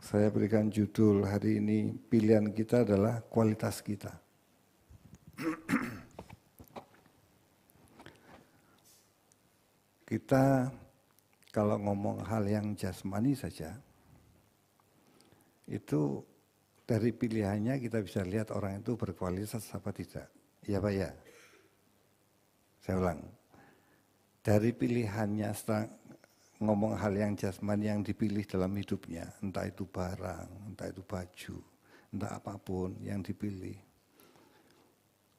saya berikan judul hari ini pilihan kita adalah kualitas kita. kita kalau ngomong hal yang jasmani saja, itu dari pilihannya kita bisa lihat orang itu berkualitas apa tidak. Ya Pak ya? Saya ulang. Dari pilihannya ngomong hal yang jasmani yang dipilih dalam hidupnya, entah itu barang, entah itu baju, entah apapun yang dipilih.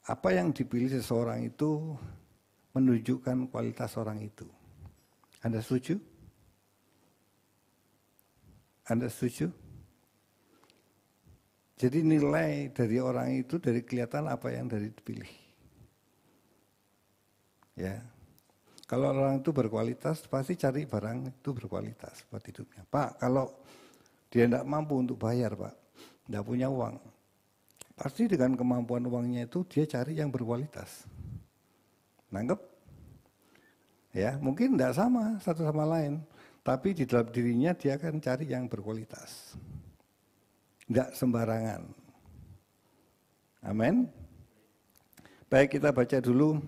Apa yang dipilih seseorang itu menunjukkan kualitas orang itu. Anda setuju? Anda setuju? Jadi nilai dari orang itu dari kelihatan apa yang dari dipilih. Ya, kalau orang itu berkualitas, pasti cari barang itu berkualitas buat hidupnya. Pak, kalau dia tidak mampu untuk bayar, Pak, tidak punya uang, pasti dengan kemampuan uangnya itu dia cari yang berkualitas. Nanggep? Ya, mungkin tidak sama satu sama lain, tapi di dalam dirinya dia akan cari yang berkualitas. Tidak sembarangan. Amin. Baik, kita baca dulu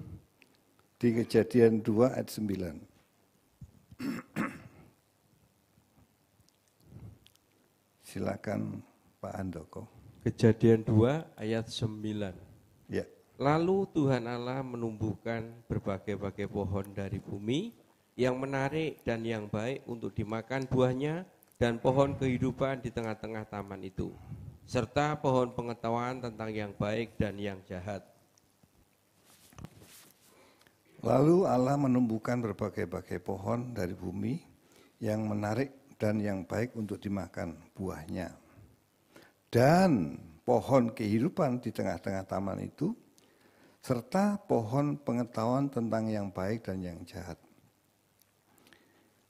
di kejadian 2 ayat 9. Silakan Pak Andoko. Kejadian 2 ayat 9. Ya. Lalu Tuhan Allah menumbuhkan berbagai-bagai pohon dari bumi yang menarik dan yang baik untuk dimakan buahnya dan pohon kehidupan di tengah-tengah taman itu serta pohon pengetahuan tentang yang baik dan yang jahat Lalu Allah menumbuhkan berbagai-bagai pohon dari bumi yang menarik dan yang baik untuk dimakan buahnya. Dan pohon kehidupan di tengah-tengah taman itu, serta pohon pengetahuan tentang yang baik dan yang jahat.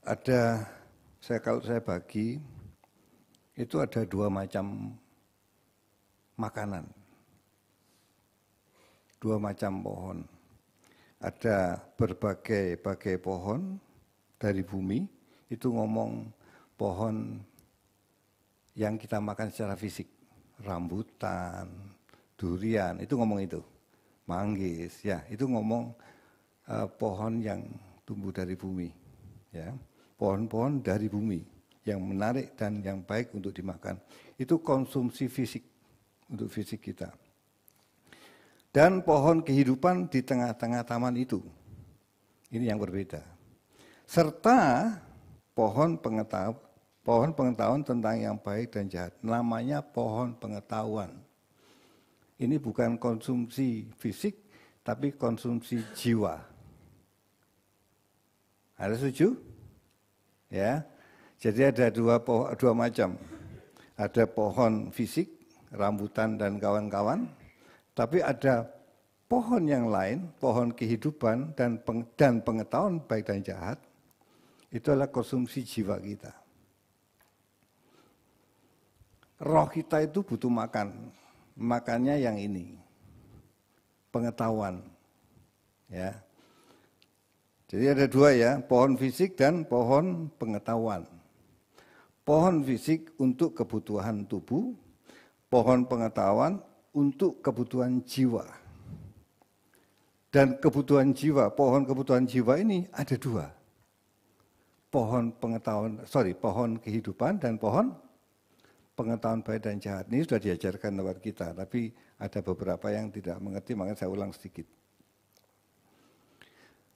Ada, saya kalau saya bagi, itu ada dua macam makanan. Dua macam pohon ada berbagai-bagai pohon dari bumi itu ngomong pohon yang kita makan secara fisik rambutan durian itu ngomong itu manggis ya itu ngomong uh, pohon yang tumbuh dari bumi ya pohon-pohon dari bumi yang menarik dan yang baik untuk dimakan itu konsumsi fisik untuk fisik kita dan pohon kehidupan di tengah-tengah taman itu. Ini yang berbeda. Serta pohon pengetahuan pohon pengetahuan tentang yang baik dan jahat. Namanya pohon pengetahuan. Ini bukan konsumsi fisik, tapi konsumsi jiwa. Ada setuju? Ya. Jadi ada dua dua macam. Ada pohon fisik, rambutan dan kawan-kawan, tapi ada pohon yang lain, pohon kehidupan dan peng, dan pengetahuan baik dan jahat, itu adalah konsumsi jiwa kita. Roh kita itu butuh makan, makannya yang ini, pengetahuan, ya. Jadi ada dua ya, pohon fisik dan pohon pengetahuan. Pohon fisik untuk kebutuhan tubuh, pohon pengetahuan untuk kebutuhan jiwa. Dan kebutuhan jiwa, pohon kebutuhan jiwa ini ada dua. Pohon pengetahuan, sorry, pohon kehidupan dan pohon pengetahuan baik dan jahat. Ini sudah diajarkan lewat kita, tapi ada beberapa yang tidak mengerti, makanya saya ulang sedikit.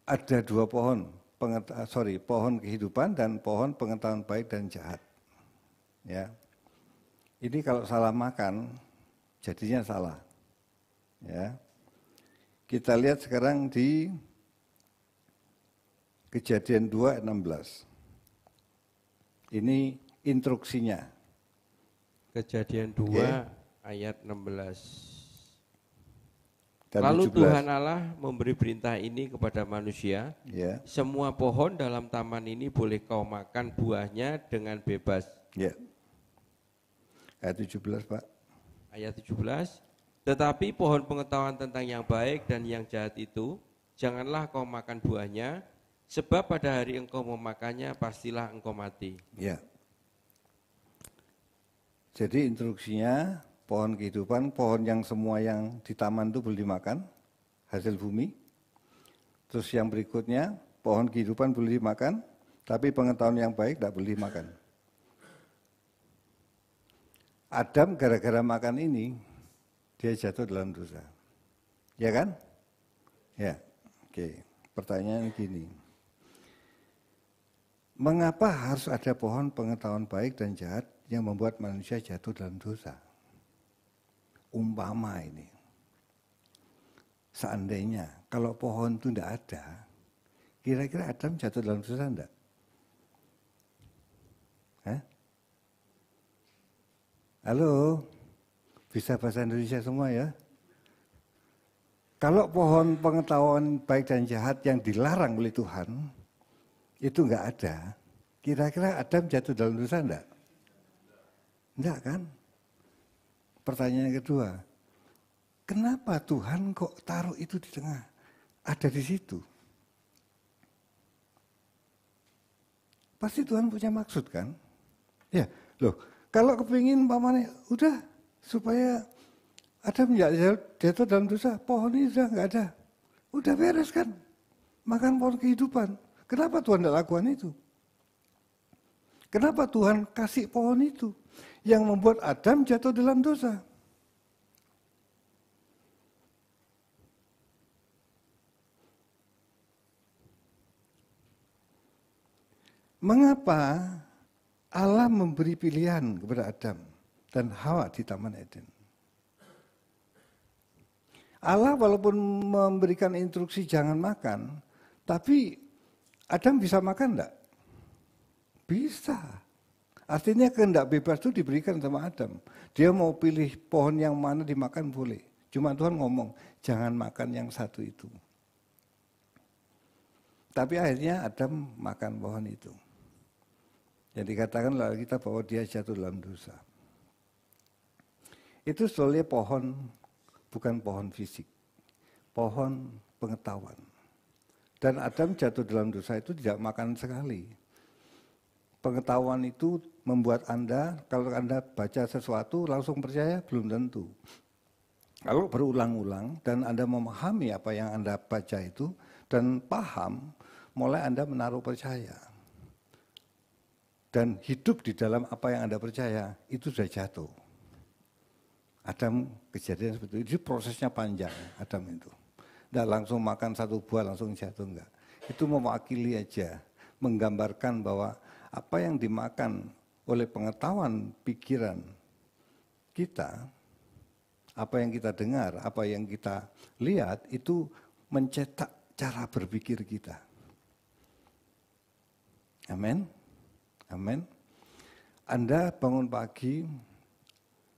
Ada dua pohon, eh, sorry, pohon kehidupan dan pohon pengetahuan baik dan jahat. Ya, ini kalau salah makan, jadinya salah. Ya. Kita lihat sekarang di kejadian 2.16. Ini instruksinya. Kejadian 2 okay. ayat 16. Dan Lalu 17. Tuhan Allah memberi perintah ini kepada manusia. Yeah. Semua pohon dalam taman ini boleh kau makan buahnya dengan bebas. Ya. Yeah. Ayat 17 Pak ayat 17 tetapi pohon pengetahuan tentang yang baik dan yang jahat itu janganlah kau makan buahnya sebab pada hari engkau memakannya pastilah engkau mati. Ya. Jadi instruksinya pohon kehidupan, pohon yang semua yang di taman itu boleh dimakan, hasil bumi. Terus yang berikutnya, pohon kehidupan boleh dimakan, tapi pengetahuan yang baik tidak boleh dimakan. Adam gara-gara makan ini, dia jatuh dalam dosa. Ya kan? Ya, oke. Pertanyaan gini. Mengapa harus ada pohon pengetahuan baik dan jahat yang membuat manusia jatuh dalam dosa? Umpama ini. Seandainya kalau pohon itu tidak ada, kira-kira Adam jatuh dalam dosa enggak? Hah? Halo, bisa bahasa Indonesia semua ya? Kalau pohon pengetahuan baik dan jahat yang dilarang oleh Tuhan, itu enggak ada. Kira-kira Adam jatuh dalam dosa enggak? Enggak kan? Pertanyaan kedua, kenapa Tuhan kok taruh itu di tengah? Ada di situ. Pasti Tuhan punya maksud kan? Ya, loh kalau kepingin pamannya, udah supaya ada minyak jatuh ya, dalam dosa, pohon ini sudah nggak ada. Udah beres kan? Makan pohon kehidupan. Kenapa Tuhan tidak lakukan itu? Kenapa Tuhan kasih pohon itu yang membuat Adam jatuh dalam dosa? Mengapa Allah memberi pilihan kepada Adam dan Hawa di Taman Eden. Allah walaupun memberikan instruksi jangan makan, tapi Adam bisa makan enggak? Bisa. Artinya kehendak bebas itu diberikan sama Adam. Dia mau pilih pohon yang mana dimakan boleh. Cuma Tuhan ngomong, jangan makan yang satu itu. Tapi akhirnya Adam makan pohon itu. Yang dikatakan oleh kita bahwa dia jatuh dalam dosa. Itu sebetulnya pohon, bukan pohon fisik. Pohon pengetahuan. Dan Adam jatuh dalam dosa itu tidak makan sekali. Pengetahuan itu membuat Anda, kalau Anda baca sesuatu langsung percaya, belum tentu. Kalau berulang-ulang dan Anda memahami apa yang Anda baca itu, dan paham, mulai Anda menaruh percaya dan hidup di dalam apa yang Anda percaya, itu sudah jatuh. Adam kejadian seperti itu, prosesnya panjang Adam itu. Tidak langsung makan satu buah langsung jatuh, enggak. Itu mewakili aja, menggambarkan bahwa apa yang dimakan oleh pengetahuan pikiran kita, apa yang kita dengar, apa yang kita lihat, itu mencetak cara berpikir kita. Amin. Amin. Anda bangun pagi,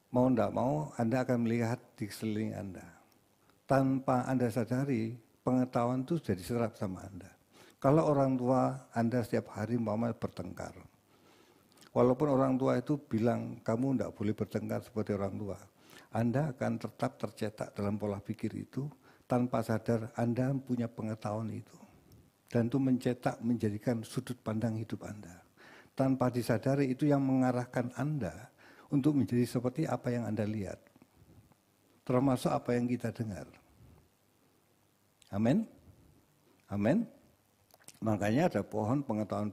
mau tidak mau, Anda akan melihat di seling Anda. Tanpa Anda sadari, pengetahuan itu sudah diserap sama Anda. Kalau orang tua Anda setiap hari mama bertengkar. Walaupun orang tua itu bilang kamu tidak boleh bertengkar seperti orang tua. Anda akan tetap tercetak dalam pola pikir itu tanpa sadar Anda punya pengetahuan itu. Dan itu mencetak menjadikan sudut pandang hidup Anda tanpa disadari itu yang mengarahkan Anda untuk menjadi seperti apa yang Anda lihat. Termasuk apa yang kita dengar. Amin. Amin. Makanya ada pohon pengetahuan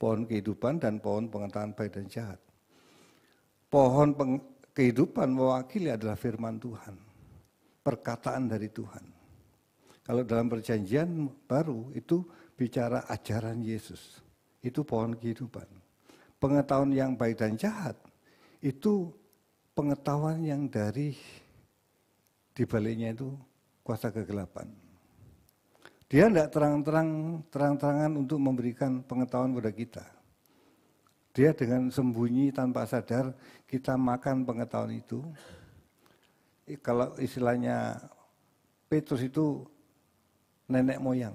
pohon kehidupan dan pohon pengetahuan baik dan jahat. Pohon peng, kehidupan mewakili adalah firman Tuhan. Perkataan dari Tuhan. Kalau dalam perjanjian baru itu bicara ajaran Yesus. Itu pohon kehidupan pengetahuan yang baik dan jahat itu pengetahuan yang dari dibaliknya itu kuasa kegelapan. Dia tidak terang-terang, terang-terangan untuk memberikan pengetahuan kepada kita. Dia dengan sembunyi tanpa sadar kita makan pengetahuan itu. Kalau istilahnya Petrus itu nenek moyang.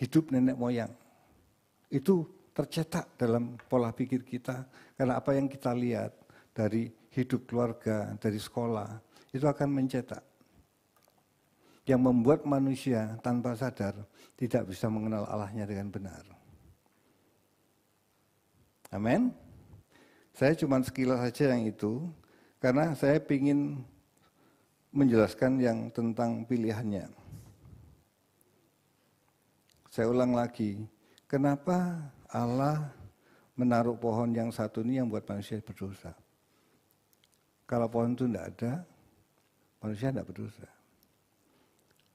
Hidup nenek moyang. Itu tercetak dalam pola pikir kita karena apa yang kita lihat dari hidup keluarga, dari sekolah itu akan mencetak yang membuat manusia tanpa sadar tidak bisa mengenal Allahnya dengan benar. Amin. Saya cuma sekilas saja yang itu karena saya ingin menjelaskan yang tentang pilihannya. Saya ulang lagi, kenapa Allah menaruh pohon yang satu ini yang buat manusia berdosa. Kalau pohon itu tidak ada, manusia tidak berdosa.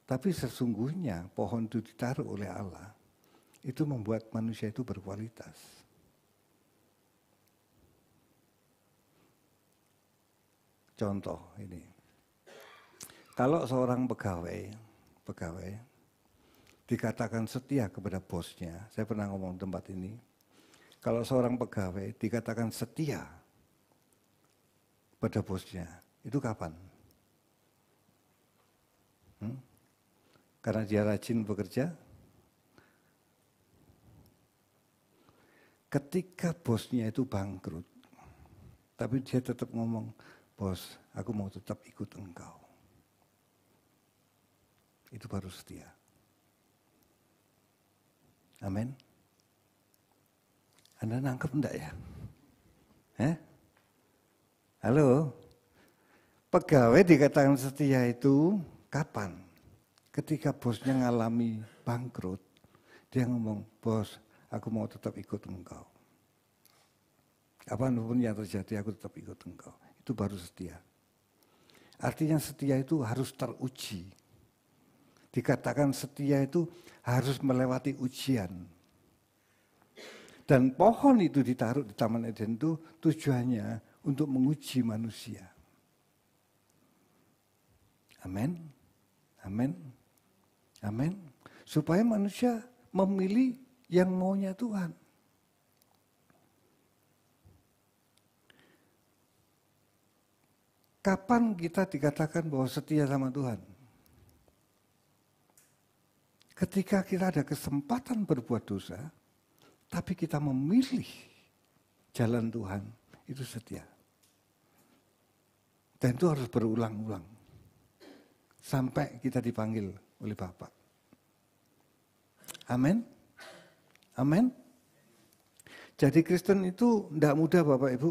Tapi sesungguhnya pohon itu ditaruh oleh Allah, itu membuat manusia itu berkualitas. Contoh ini, kalau seorang pegawai, pegawai dikatakan setia kepada bosnya. Saya pernah ngomong tempat ini. Kalau seorang pegawai dikatakan setia pada bosnya, itu kapan? Hmm? Karena dia rajin bekerja. Ketika bosnya itu bangkrut, tapi dia tetap ngomong, bos, aku mau tetap ikut engkau. Itu baru setia. Amin. Anda nangkep enggak ya? Eh? Halo? Pegawai dikatakan setia itu kapan? Ketika bosnya ngalami bangkrut, dia ngomong, bos aku mau tetap ikut engkau. Apapun yang terjadi aku tetap ikut engkau. Itu baru setia. Artinya setia itu harus teruji. Dikatakan setia itu harus melewati ujian. Dan pohon itu ditaruh di Taman Eden itu tujuannya untuk menguji manusia. Amin. Amin. Amin. Supaya manusia memilih yang maunya Tuhan. Kapan kita dikatakan bahwa setia sama Tuhan? Ketika kita ada kesempatan berbuat dosa, tapi kita memilih jalan Tuhan, itu setia. Dan itu harus berulang-ulang. Sampai kita dipanggil oleh Bapak. Amin. Amin. Jadi Kristen itu tidak mudah Bapak Ibu.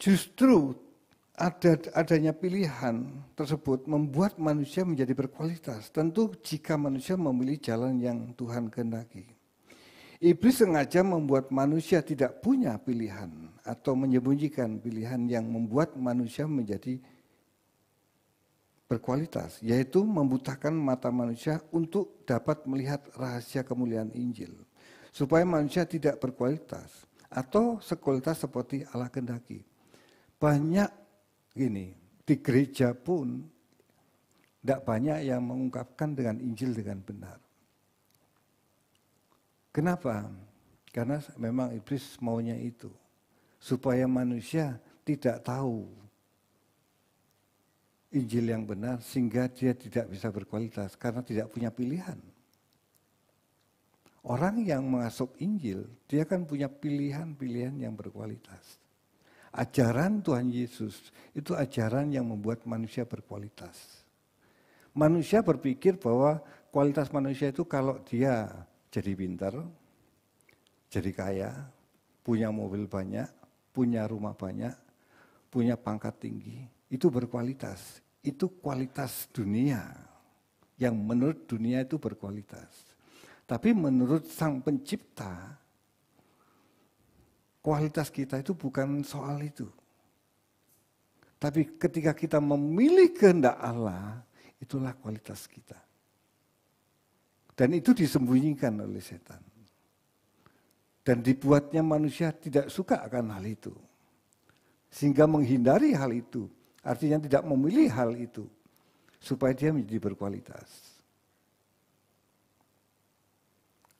Justru ada adanya pilihan tersebut membuat manusia menjadi berkualitas. Tentu jika manusia memilih jalan yang Tuhan kehendaki. Iblis sengaja membuat manusia tidak punya pilihan atau menyembunyikan pilihan yang membuat manusia menjadi berkualitas, yaitu membutakan mata manusia untuk dapat melihat rahasia kemuliaan Injil, supaya manusia tidak berkualitas atau sekualitas seperti Allah kendaki. Banyak Gini di gereja pun tidak banyak yang mengungkapkan dengan Injil dengan benar. Kenapa? Karena memang iblis maunya itu. Supaya manusia tidak tahu Injil yang benar sehingga dia tidak bisa berkualitas karena tidak punya pilihan. Orang yang masuk Injil, dia kan punya pilihan-pilihan yang berkualitas. Ajaran Tuhan Yesus itu ajaran yang membuat manusia berkualitas. Manusia berpikir bahwa kualitas manusia itu kalau dia jadi pintar, jadi kaya, punya mobil banyak, punya rumah banyak, punya pangkat tinggi, itu berkualitas. Itu kualitas dunia yang menurut dunia itu berkualitas. Tapi menurut sang pencipta, kualitas kita itu bukan soal itu. Tapi ketika kita memilih kehendak Allah, itulah kualitas kita. Dan itu disembunyikan oleh setan. Dan dibuatnya manusia tidak suka akan hal itu. Sehingga menghindari hal itu. Artinya tidak memilih hal itu. Supaya dia menjadi berkualitas.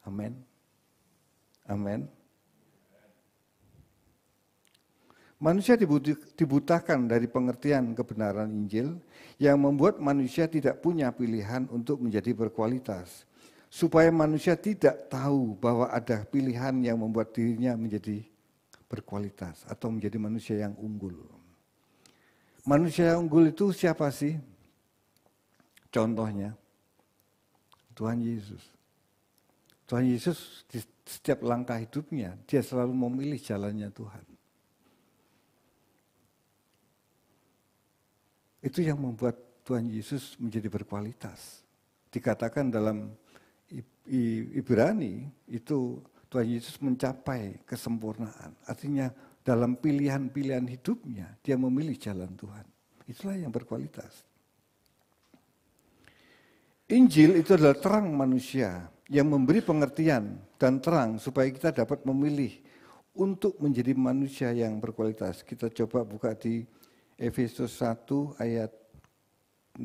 Amin. Amin. Manusia dibutakan dari pengertian kebenaran Injil yang membuat manusia tidak punya pilihan untuk menjadi berkualitas. Supaya manusia tidak tahu bahwa ada pilihan yang membuat dirinya menjadi berkualitas atau menjadi manusia yang unggul. Manusia yang unggul itu siapa sih? Contohnya, Tuhan Yesus. Tuhan Yesus di setiap langkah hidupnya, dia selalu memilih jalannya Tuhan. Itu yang membuat Tuhan Yesus menjadi berkualitas. Dikatakan dalam Ibrani itu Tuhan Yesus mencapai kesempurnaan. Artinya dalam pilihan-pilihan hidupnya dia memilih jalan Tuhan. Itulah yang berkualitas. Injil itu adalah terang manusia yang memberi pengertian dan terang supaya kita dapat memilih untuk menjadi manusia yang berkualitas. Kita coba buka di Efesus 1 ayat 16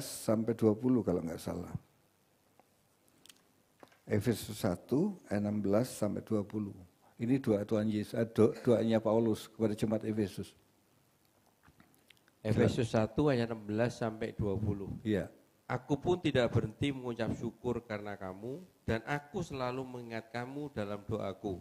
sampai 20 kalau nggak salah. Efesus 1 ayat 16 sampai 20. Ini doa Tuhan Yesus, eh, do, doanya Paulus kepada jemaat Efesus. Efesus 1 ayat 16 sampai 20. Iya. Aku pun tidak berhenti mengucap syukur karena kamu dan aku selalu mengingat kamu dalam doaku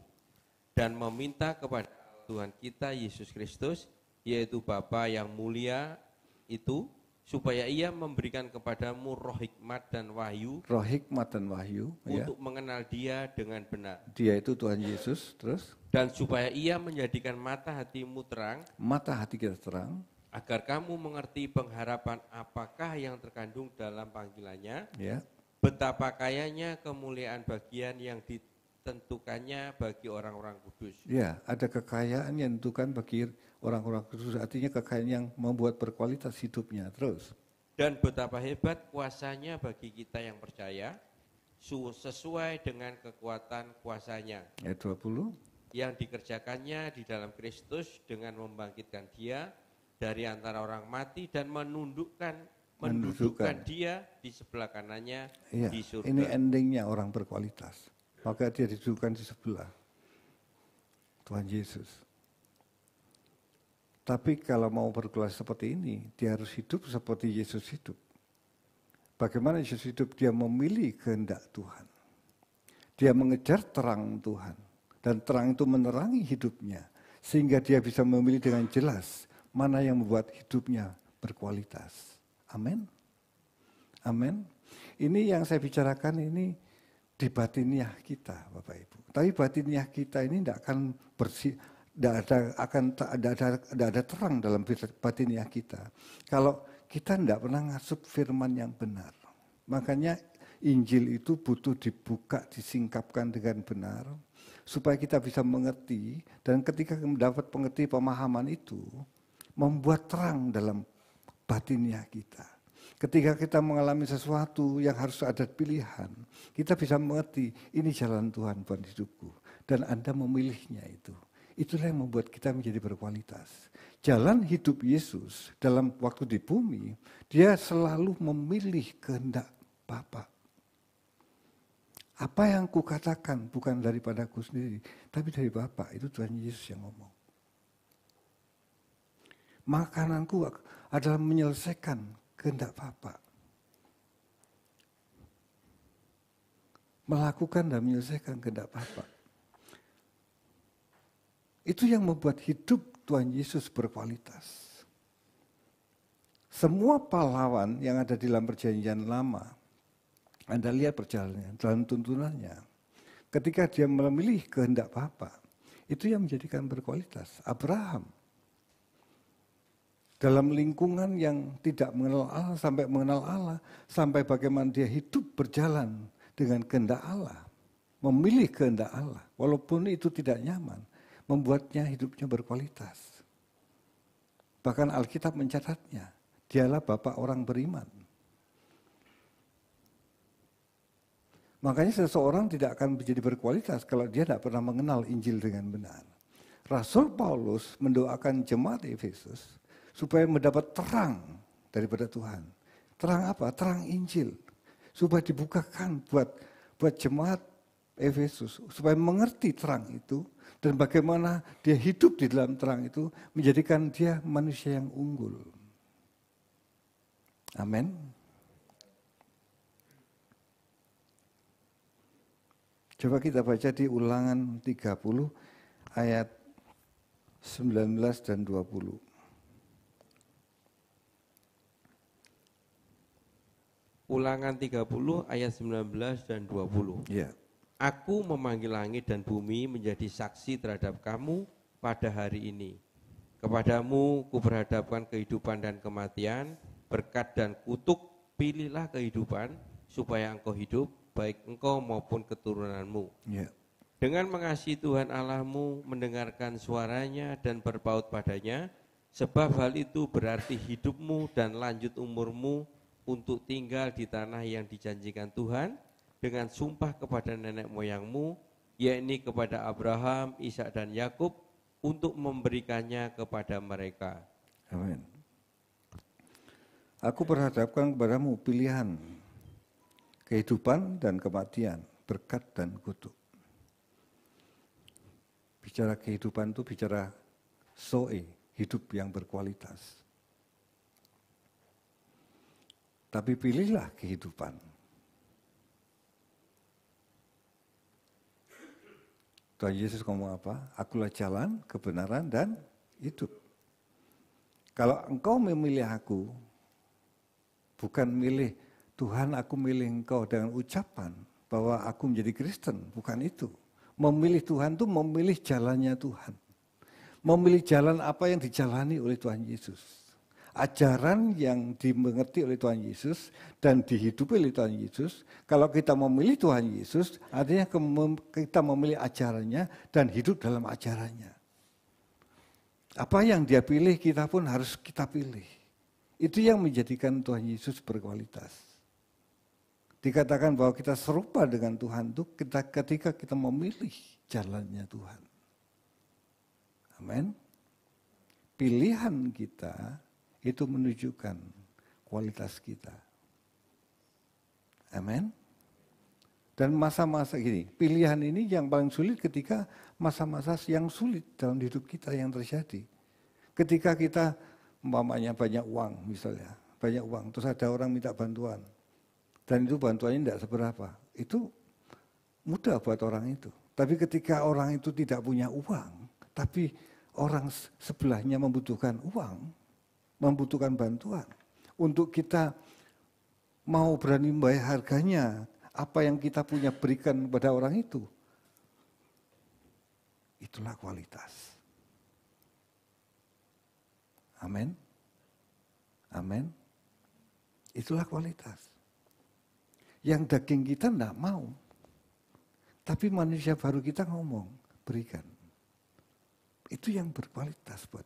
dan meminta kepada Tuhan kita Yesus Kristus yaitu Bapa yang mulia itu supaya ia memberikan kepadamu roh hikmat dan wahyu roh hikmat dan wahyu ya. untuk ya. mengenal dia dengan benar dia itu Tuhan Yesus terus dan supaya ia menjadikan mata hatimu terang mata hati kita terang agar kamu mengerti pengharapan apakah yang terkandung dalam panggilannya ya betapa kayanya kemuliaan bagian yang ditentukannya bagi orang-orang kudus ya ada kekayaan yang ditentukan bagi orang-orang kudus. Artinya kekayaan yang membuat berkualitas hidupnya. Terus. Dan betapa hebat kuasanya bagi kita yang percaya sesuai dengan kekuatan kuasanya. Ayat 20. Yang dikerjakannya di dalam Kristus dengan membangkitkan dia dari antara orang mati dan menundukkan mendudukkan dia di sebelah kanannya iya, di surga. Ini endingnya orang berkualitas. Maka dia didudukkan di sebelah Tuhan Yesus. Tapi kalau mau bergelar seperti ini, dia harus hidup seperti Yesus hidup. Bagaimana Yesus hidup? Dia memilih kehendak Tuhan. Dia mengejar terang Tuhan. Dan terang itu menerangi hidupnya. Sehingga dia bisa memilih dengan jelas mana yang membuat hidupnya berkualitas. Amin. Amin. Ini yang saya bicarakan ini di batiniah kita Bapak Ibu. Tapi batiniah kita ini tidak akan bersih, tidak ada akan tidak ada, tidak ada terang dalam batiniah kita. Kalau kita tidak pernah ngasup firman yang benar. Makanya Injil itu butuh dibuka, disingkapkan dengan benar supaya kita bisa mengerti dan ketika mendapat pengerti pemahaman itu membuat terang dalam batinnya kita. Ketika kita mengalami sesuatu yang harus ada pilihan, kita bisa mengerti ini jalan Tuhan buat hidupku dan Anda memilihnya itu. Itulah yang membuat kita menjadi berkualitas. Jalan hidup Yesus dalam waktu di bumi, dia selalu memilih kehendak Bapa. Apa yang kukatakan bukan daripada aku sendiri, tapi dari Bapa. Itu Tuhan Yesus yang ngomong. Makananku adalah menyelesaikan kehendak Bapa. Melakukan dan menyelesaikan kehendak Bapak. Itu yang membuat hidup Tuhan Yesus berkualitas. Semua pahlawan yang ada di dalam perjanjian lama, Anda lihat perjalanannya, dalam tuntunannya. Ketika dia memilih kehendak Bapa, itu yang menjadikan berkualitas. Abraham, dalam lingkungan yang tidak mengenal Allah sampai mengenal Allah sampai bagaimana dia hidup berjalan dengan kehendak Allah memilih kehendak Allah walaupun itu tidak nyaman membuatnya hidupnya berkualitas. Bahkan Alkitab mencatatnya, dialah bapak orang beriman. Makanya seseorang tidak akan menjadi berkualitas kalau dia tidak pernah mengenal Injil dengan benar. Rasul Paulus mendoakan jemaat Efesus supaya mendapat terang daripada Tuhan. Terang apa? Terang Injil. Supaya dibukakan buat buat jemaat Efesus supaya mengerti terang itu dan bagaimana dia hidup di dalam terang itu menjadikan dia manusia yang unggul. Amin. Coba kita baca di ulangan 30 ayat 19 dan 20. Ulangan 30 ayat 19 dan 20. Iya. Yeah. Aku memanggil langit dan bumi menjadi saksi terhadap kamu pada hari ini. Kepadamu kuperhadapkan kehidupan dan kematian, berkat dan kutuk, pilihlah kehidupan supaya engkau hidup, baik engkau maupun keturunanmu. Yeah. Dengan mengasihi Tuhan Allahmu, mendengarkan suaranya dan berpaut padanya, sebab hal itu berarti hidupmu dan lanjut umurmu untuk tinggal di tanah yang dijanjikan Tuhan, dengan sumpah kepada nenek moyangmu, yakni kepada Abraham, Ishak dan Yakub untuk memberikannya kepada mereka. Amin. Aku perhadapkan kepadamu pilihan kehidupan dan kematian, berkat dan kutuk. Bicara kehidupan itu bicara soe, hidup yang berkualitas. Tapi pilihlah kehidupan. Tuhan Yesus ngomong apa? Akulah jalan, kebenaran, dan hidup. Kalau engkau memilih aku, bukan milih Tuhan aku milih engkau dengan ucapan bahwa aku menjadi Kristen, bukan itu. Memilih Tuhan itu memilih jalannya Tuhan. Memilih jalan apa yang dijalani oleh Tuhan Yesus ajaran yang dimengerti oleh Tuhan Yesus dan dihidupi oleh Tuhan Yesus. Kalau kita memilih Tuhan Yesus, artinya kita memilih ajarannya dan hidup dalam ajarannya. Apa yang dia pilih, kita pun harus kita pilih. Itu yang menjadikan Tuhan Yesus berkualitas. Dikatakan bahwa kita serupa dengan Tuhan itu kita ketika kita memilih jalannya Tuhan. Amin. Pilihan kita itu menunjukkan kualitas kita. amen. Dan masa-masa gini, pilihan ini yang paling sulit ketika masa-masa yang sulit dalam hidup kita yang terjadi. Ketika kita umpamanya banyak uang misalnya, banyak uang, terus ada orang minta bantuan. Dan itu bantuannya tidak seberapa. Itu mudah buat orang itu. Tapi ketika orang itu tidak punya uang, tapi orang sebelahnya membutuhkan uang, membutuhkan bantuan. Untuk kita mau berani membayar harganya, apa yang kita punya berikan kepada orang itu. Itulah kualitas. Amin. Amin. Itulah kualitas. Yang daging kita tidak mau. Tapi manusia baru kita ngomong, berikan. Itu yang berkualitas buat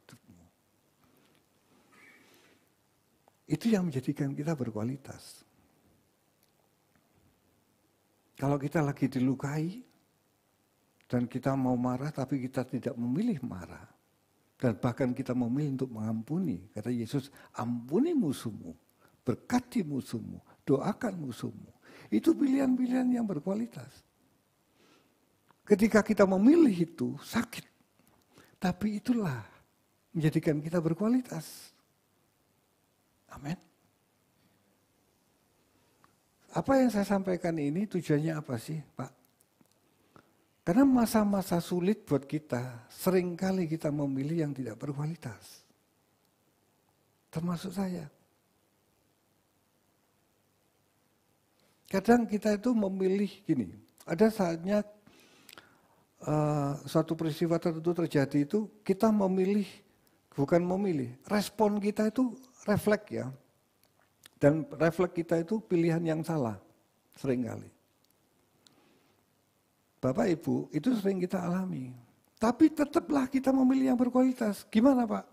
Itu yang menjadikan kita berkualitas. Kalau kita lagi dilukai dan kita mau marah tapi kita tidak memilih marah dan bahkan kita memilih untuk mengampuni. Kata Yesus, ampuni musuhmu, berkati musuhmu, doakan musuhmu. Itu pilihan-pilihan yang berkualitas. Ketika kita memilih itu sakit, tapi itulah menjadikan kita berkualitas. Amin. Apa yang saya sampaikan ini tujuannya apa sih, Pak? Karena masa-masa sulit buat kita, seringkali kita memilih yang tidak berkualitas. Termasuk saya. Kadang kita itu memilih gini, ada saatnya uh, suatu peristiwa tertentu terjadi itu kita memilih, bukan memilih, respon kita itu refleks ya. Dan refleks kita itu pilihan yang salah seringkali. Bapak Ibu, itu sering kita alami. Tapi tetaplah kita memilih yang berkualitas. Gimana Pak?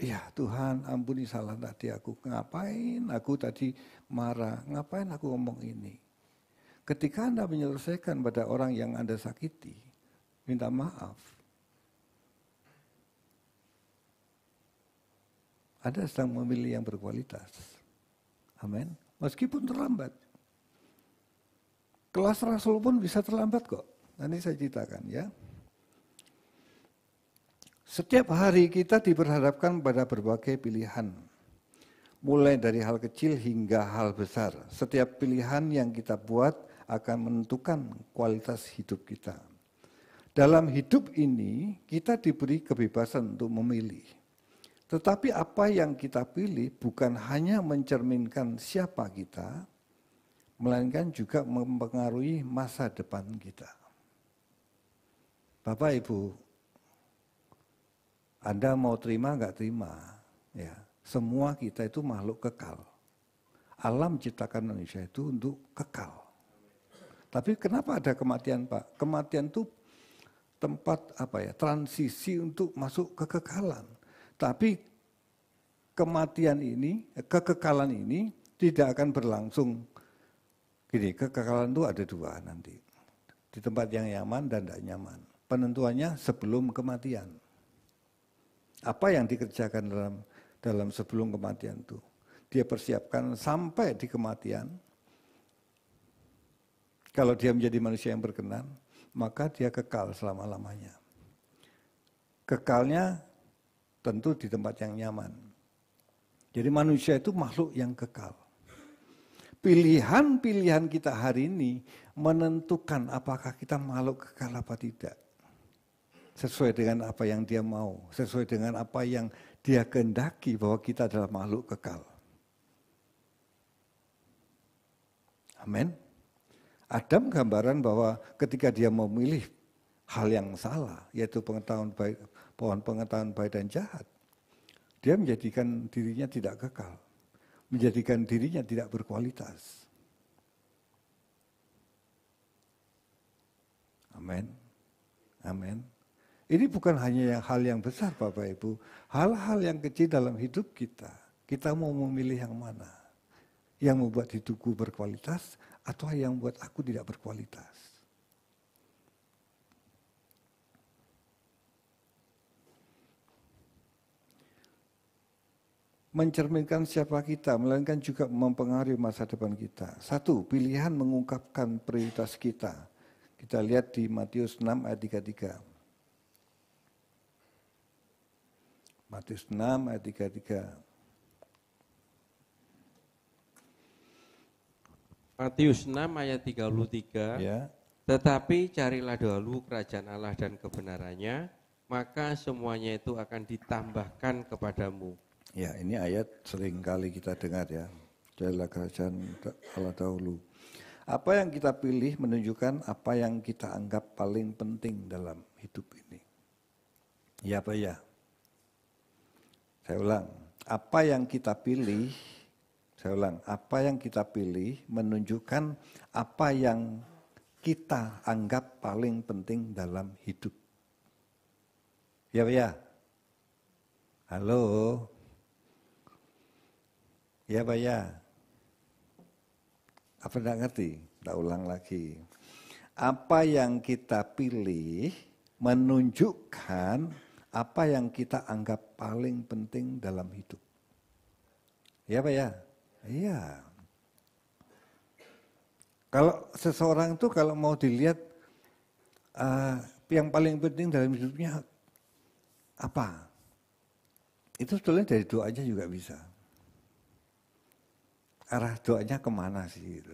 Ya Tuhan ampuni salah tadi aku. Ngapain aku tadi marah? Ngapain aku ngomong ini? Ketika Anda menyelesaikan pada orang yang Anda sakiti, minta maaf. Anda sedang memilih yang berkualitas. Amin. Meskipun terlambat. Kelas Rasul pun bisa terlambat kok. Nanti saya ceritakan ya. Setiap hari kita diperhadapkan pada berbagai pilihan. Mulai dari hal kecil hingga hal besar. Setiap pilihan yang kita buat akan menentukan kualitas hidup kita. Dalam hidup ini kita diberi kebebasan untuk memilih. Tetapi apa yang kita pilih bukan hanya mencerminkan siapa kita, melainkan juga mempengaruhi masa depan kita. Bapak Ibu, Anda mau terima nggak terima, ya semua kita itu makhluk kekal. Alam ciptakan manusia itu untuk kekal. Tapi kenapa ada kematian Pak? Kematian itu tempat apa ya transisi untuk masuk kekekalan. Tapi kematian ini, kekekalan ini tidak akan berlangsung. Gini, kekekalan itu ada dua nanti. Di tempat yang nyaman dan tidak nyaman. Penentuannya sebelum kematian. Apa yang dikerjakan dalam dalam sebelum kematian itu. Dia persiapkan sampai di kematian. Kalau dia menjadi manusia yang berkenan, maka dia kekal selama-lamanya. Kekalnya tentu di tempat yang nyaman. Jadi manusia itu makhluk yang kekal. Pilihan-pilihan kita hari ini menentukan apakah kita makhluk kekal apa tidak. Sesuai dengan apa yang dia mau, sesuai dengan apa yang dia kehendaki bahwa kita adalah makhluk kekal. Amin. Adam gambaran bahwa ketika dia memilih hal yang salah, yaitu pengetahuan baik pohon pengetahuan baik dan jahat, dia menjadikan dirinya tidak kekal, menjadikan dirinya tidak berkualitas. Amin. Amin. Ini bukan hanya yang hal yang besar Bapak Ibu, hal-hal yang kecil dalam hidup kita. Kita mau memilih yang mana? Yang membuat hidupku berkualitas atau yang membuat aku tidak berkualitas? mencerminkan siapa kita, melainkan juga mempengaruhi masa depan kita. Satu, pilihan mengungkapkan prioritas kita. Kita lihat di Matius 6 ayat 33. Matius 6 ayat 33. Matius 6 ayat 33. Ya. Tetapi carilah dahulu kerajaan Allah dan kebenarannya, maka semuanya itu akan ditambahkan kepadamu. Ya, ini ayat sering kali kita dengar ya. Jadilah kerajaan Allah dahulu. Apa yang kita pilih menunjukkan apa yang kita anggap paling penting dalam hidup ini. Ya pak ya? Saya ulang. Apa yang kita pilih, saya ulang, apa yang kita pilih menunjukkan apa yang kita anggap paling penting dalam hidup. Ya, pak ya? Halo, Ya Pak ya. Apa enggak ngerti? Enggak ulang lagi. Apa yang kita pilih menunjukkan apa yang kita anggap paling penting dalam hidup. Ya Pak ya? Iya. Kalau seseorang tuh kalau mau dilihat uh, yang paling penting dalam hidupnya apa? Itu sebetulnya dari doanya juga bisa arah doanya kemana sih gitu.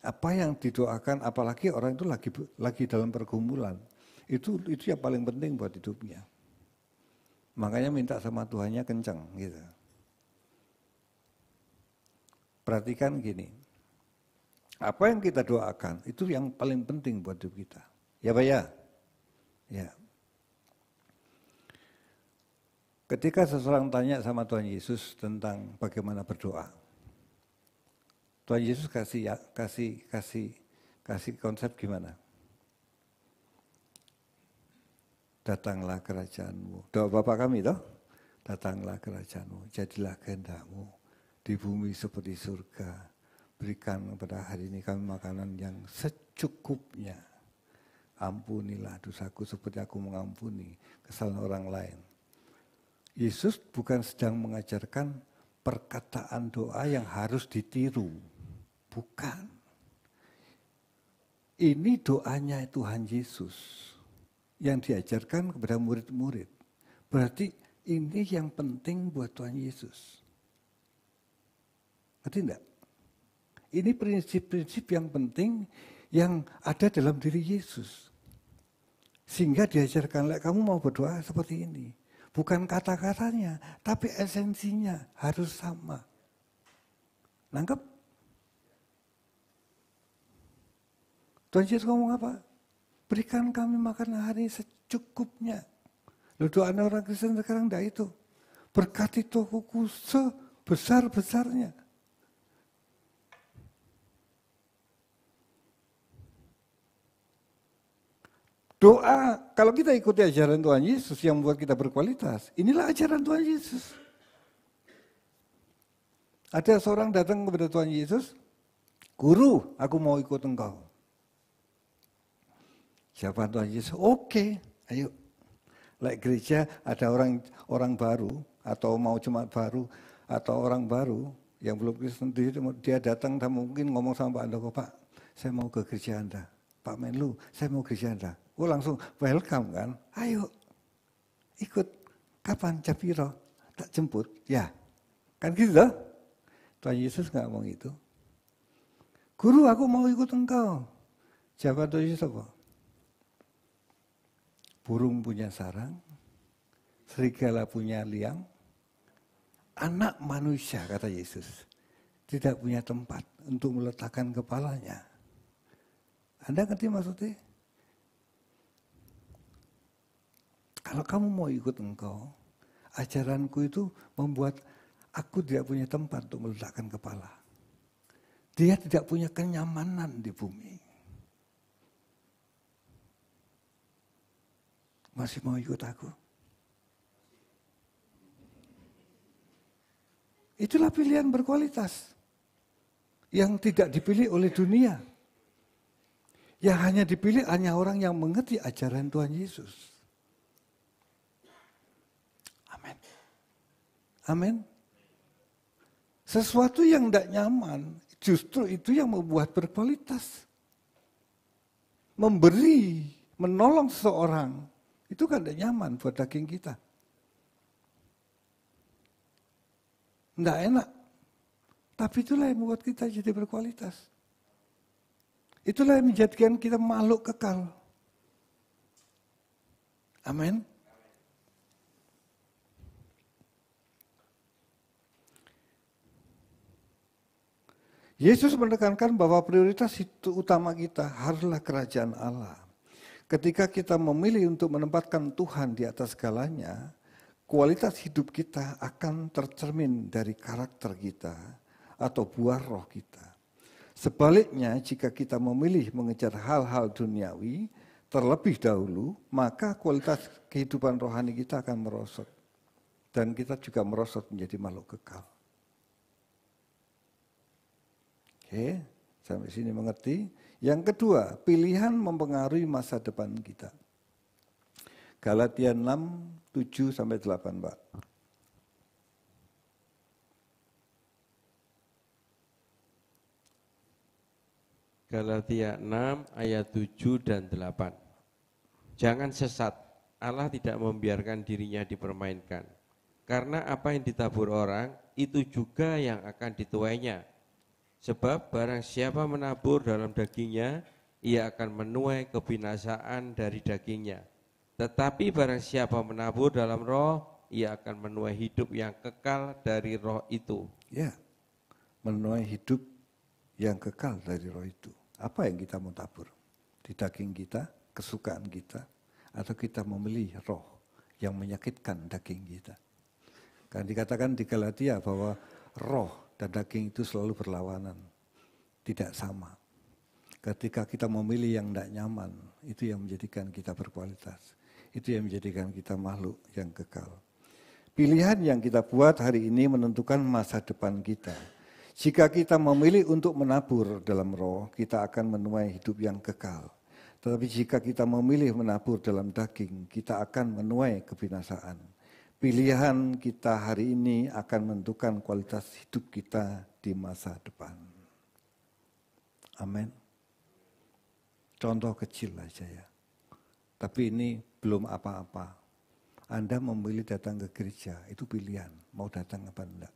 Apa yang didoakan apalagi orang itu lagi lagi dalam pergumulan. Itu itu yang paling penting buat hidupnya. Makanya minta sama Tuhannya kencang gitu. Perhatikan gini. Apa yang kita doakan itu yang paling penting buat hidup kita. Ya Pak ya? Ya. Ketika seseorang tanya sama Tuhan Yesus tentang bagaimana berdoa, Tuhan Yesus kasih ya, kasih kasih kasih konsep gimana? Datanglah kerajaanmu. Doa Bapak kami toh, datanglah kerajaanmu, jadilah kehendakmu di bumi seperti surga. Berikan kepada hari ini kami makanan yang secukupnya. Ampunilah dosaku seperti aku mengampuni kesalahan orang lain Yesus bukan sedang mengajarkan perkataan doa yang harus ditiru. Bukan. Ini doanya Tuhan Yesus yang diajarkan kepada murid-murid. Berarti ini yang penting buat Tuhan Yesus. Ngerti enggak? Ini prinsip-prinsip yang penting yang ada dalam diri Yesus. Sehingga diajarkan, kamu mau berdoa seperti ini. Bukan kata-katanya, tapi esensinya harus sama. Nangkep? Tuhan Yesus ngomong apa? Berikan kami makan hari secukupnya. Lalu doa orang Kristen sekarang tidak itu. Berkati Tuhanku sebesar-besarnya. Doa, kalau kita ikuti ajaran Tuhan Yesus yang membuat kita berkualitas, inilah ajaran Tuhan Yesus. Ada seorang datang kepada Tuhan Yesus, Guru, aku mau ikut engkau. Siapa Tuhan Yesus, oke, okay, ayo. Like gereja ada orang orang baru atau mau jemaat baru atau orang baru yang belum Kristen dia datang dan mungkin ngomong sama Pak Andoko, Pak, saya mau ke gereja Anda. Pak Menlu, saya mau ke gereja Anda. Gue langsung welcome kan. Ayo ikut. Kapan Capiro? Tak jemput. Ya. Kan gitu loh. Tuhan Yesus nggak ngomong itu. Guru aku mau ikut engkau. Jawab Tuhan Yesus apa? Burung punya sarang. Serigala punya liang. Anak manusia kata Yesus. Tidak punya tempat untuk meletakkan kepalanya. Anda ngerti maksudnya? Kalau kamu mau ikut engkau, ajaranku itu membuat aku tidak punya tempat untuk meletakkan kepala. Dia tidak punya kenyamanan di bumi. Masih mau ikut aku? Itulah pilihan berkualitas yang tidak dipilih oleh dunia. Yang hanya dipilih hanya orang yang mengerti ajaran Tuhan Yesus. Amin. Sesuatu yang tidak nyaman, justru itu yang membuat berkualitas. Memberi, menolong seseorang, itu kan tidak nyaman buat daging kita. Tidak enak. Tapi itulah yang membuat kita jadi berkualitas. Itulah yang menjadikan kita makhluk kekal. Amin. Yesus menekankan bahwa prioritas itu utama kita haruslah kerajaan Allah. Ketika kita memilih untuk menempatkan Tuhan di atas segalanya, kualitas hidup kita akan tercermin dari karakter kita atau buah roh kita. Sebaliknya, jika kita memilih mengejar hal-hal duniawi terlebih dahulu, maka kualitas kehidupan rohani kita akan merosot, dan kita juga merosot menjadi makhluk kekal. Oke, eh, sampai sini mengerti. Yang kedua, pilihan mempengaruhi masa depan kita. Galatia 6, 7 sampai 8, Pak. Galatia 6 ayat 7 dan 8. Jangan sesat, Allah tidak membiarkan dirinya dipermainkan. Karena apa yang ditabur orang, itu juga yang akan dituainya. Sebab barang siapa menabur dalam dagingnya, ia akan menuai kebinasaan dari dagingnya. Tetapi barang siapa menabur dalam roh, ia akan menuai hidup yang kekal dari roh itu. Ya, menuai hidup yang kekal dari roh itu. Apa yang kita mau tabur? Di daging kita, kesukaan kita, atau kita memilih roh yang menyakitkan daging kita. Kan dikatakan di Galatia bahwa roh dan daging itu selalu berlawanan. Tidak sama. Ketika kita memilih yang tidak nyaman, itu yang menjadikan kita berkualitas. Itu yang menjadikan kita makhluk yang kekal. Pilihan yang kita buat hari ini menentukan masa depan kita. Jika kita memilih untuk menabur dalam roh, kita akan menuai hidup yang kekal. Tetapi jika kita memilih menabur dalam daging, kita akan menuai kebinasaan pilihan kita hari ini akan menentukan kualitas hidup kita di masa depan. Amin. Contoh kecil aja ya. Tapi ini belum apa-apa. Anda memilih datang ke gereja, itu pilihan. Mau datang apa enggak.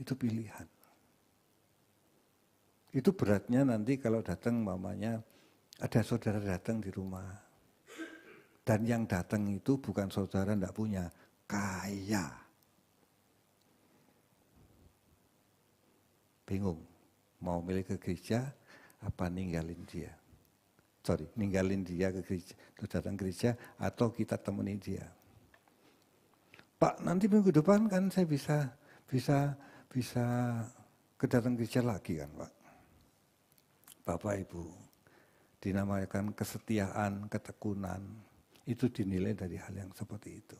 Itu pilihan. Itu beratnya nanti kalau datang mamanya, ada saudara datang di rumah. Dan yang datang itu bukan saudara tidak punya, kaya. Bingung, mau milih ke gereja apa ninggalin dia. Sorry, ninggalin dia ke gereja, terus datang gereja atau kita temani dia. Pak, nanti minggu depan kan saya bisa bisa bisa kedatang gereja lagi kan Pak. Bapak Ibu, dinamakan kesetiaan, ketekunan, itu dinilai dari hal yang seperti itu.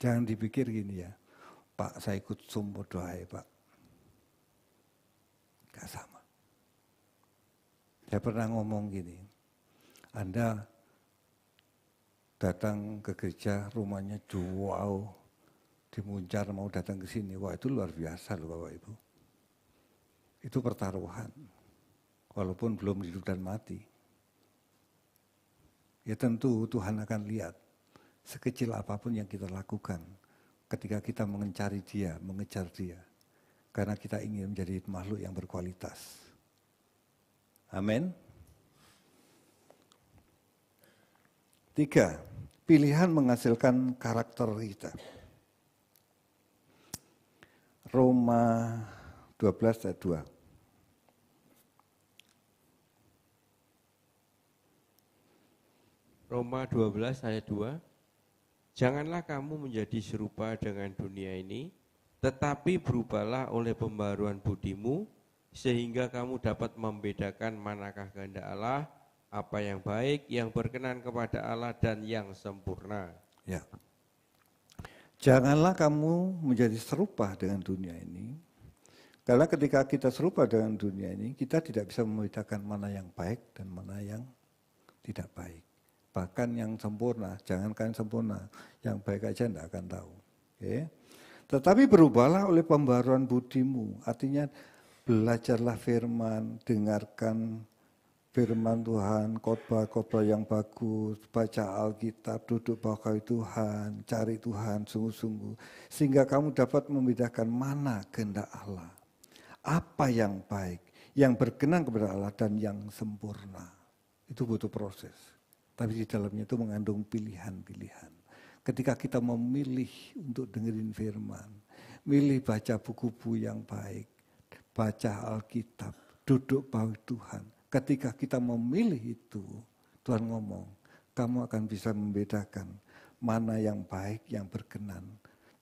Jangan dipikir gini ya, Pak saya ikut sumpah doa ya Pak. Gak sama. Saya pernah ngomong gini, Anda datang ke gereja rumahnya jauh dimuncar mau datang ke sini. Wah itu luar biasa loh Bapak Ibu. Itu pertaruhan. Walaupun belum hidup dan mati. Ya tentu Tuhan akan lihat sekecil apapun yang kita lakukan ketika kita mencari dia, mengejar dia. Karena kita ingin menjadi makhluk yang berkualitas. Amin. Tiga, pilihan menghasilkan karakter kita. Roma 12 ayat 2. Roma 12 ayat 2. Janganlah kamu menjadi serupa dengan dunia ini, tetapi berubahlah oleh pembaruan budimu, sehingga kamu dapat membedakan manakah ganda Allah, apa yang baik, yang berkenan kepada Allah, dan yang sempurna. Ya. Janganlah kamu menjadi serupa dengan dunia ini, karena ketika kita serupa dengan dunia ini, kita tidak bisa membedakan mana yang baik dan mana yang tidak baik bahkan yang sempurna, jangankan sempurna, yang baik aja tidak akan tahu. Okay. Tetapi berubahlah oleh pembaruan budimu, artinya belajarlah firman, dengarkan firman Tuhan, khotbah-khotbah yang bagus, baca Alkitab, duduk bawah Tuhan, cari Tuhan sungguh-sungguh. Sehingga kamu dapat membedakan mana kehendak Allah. Apa yang baik, yang berkenan kepada Allah dan yang sempurna. Itu butuh proses tapi di dalamnya itu mengandung pilihan-pilihan. Ketika kita memilih untuk dengerin firman, milih baca buku-buku yang baik, baca Alkitab, duduk bawah Tuhan. Ketika kita memilih itu, Tuhan ngomong, kamu akan bisa membedakan mana yang baik, yang berkenan,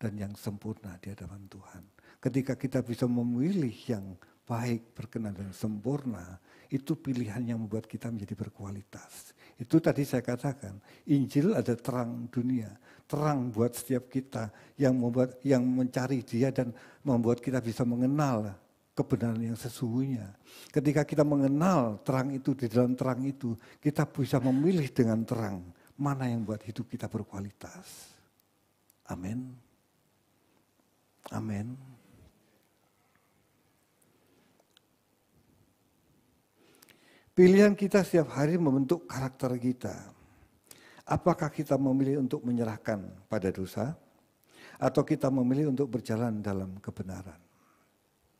dan yang sempurna di hadapan Tuhan. Ketika kita bisa memilih yang baik, berkenan, dan sempurna, itu pilihan yang membuat kita menjadi berkualitas. Itu tadi saya katakan, Injil ada terang dunia, terang buat setiap kita yang membuat yang mencari Dia dan membuat kita bisa mengenal kebenaran yang sesungguhnya. Ketika kita mengenal terang itu di dalam terang itu, kita bisa memilih dengan terang mana yang buat hidup kita berkualitas. Amin. Amin. Pilihan kita setiap hari membentuk karakter kita. Apakah kita memilih untuk menyerahkan pada dosa atau kita memilih untuk berjalan dalam kebenaran?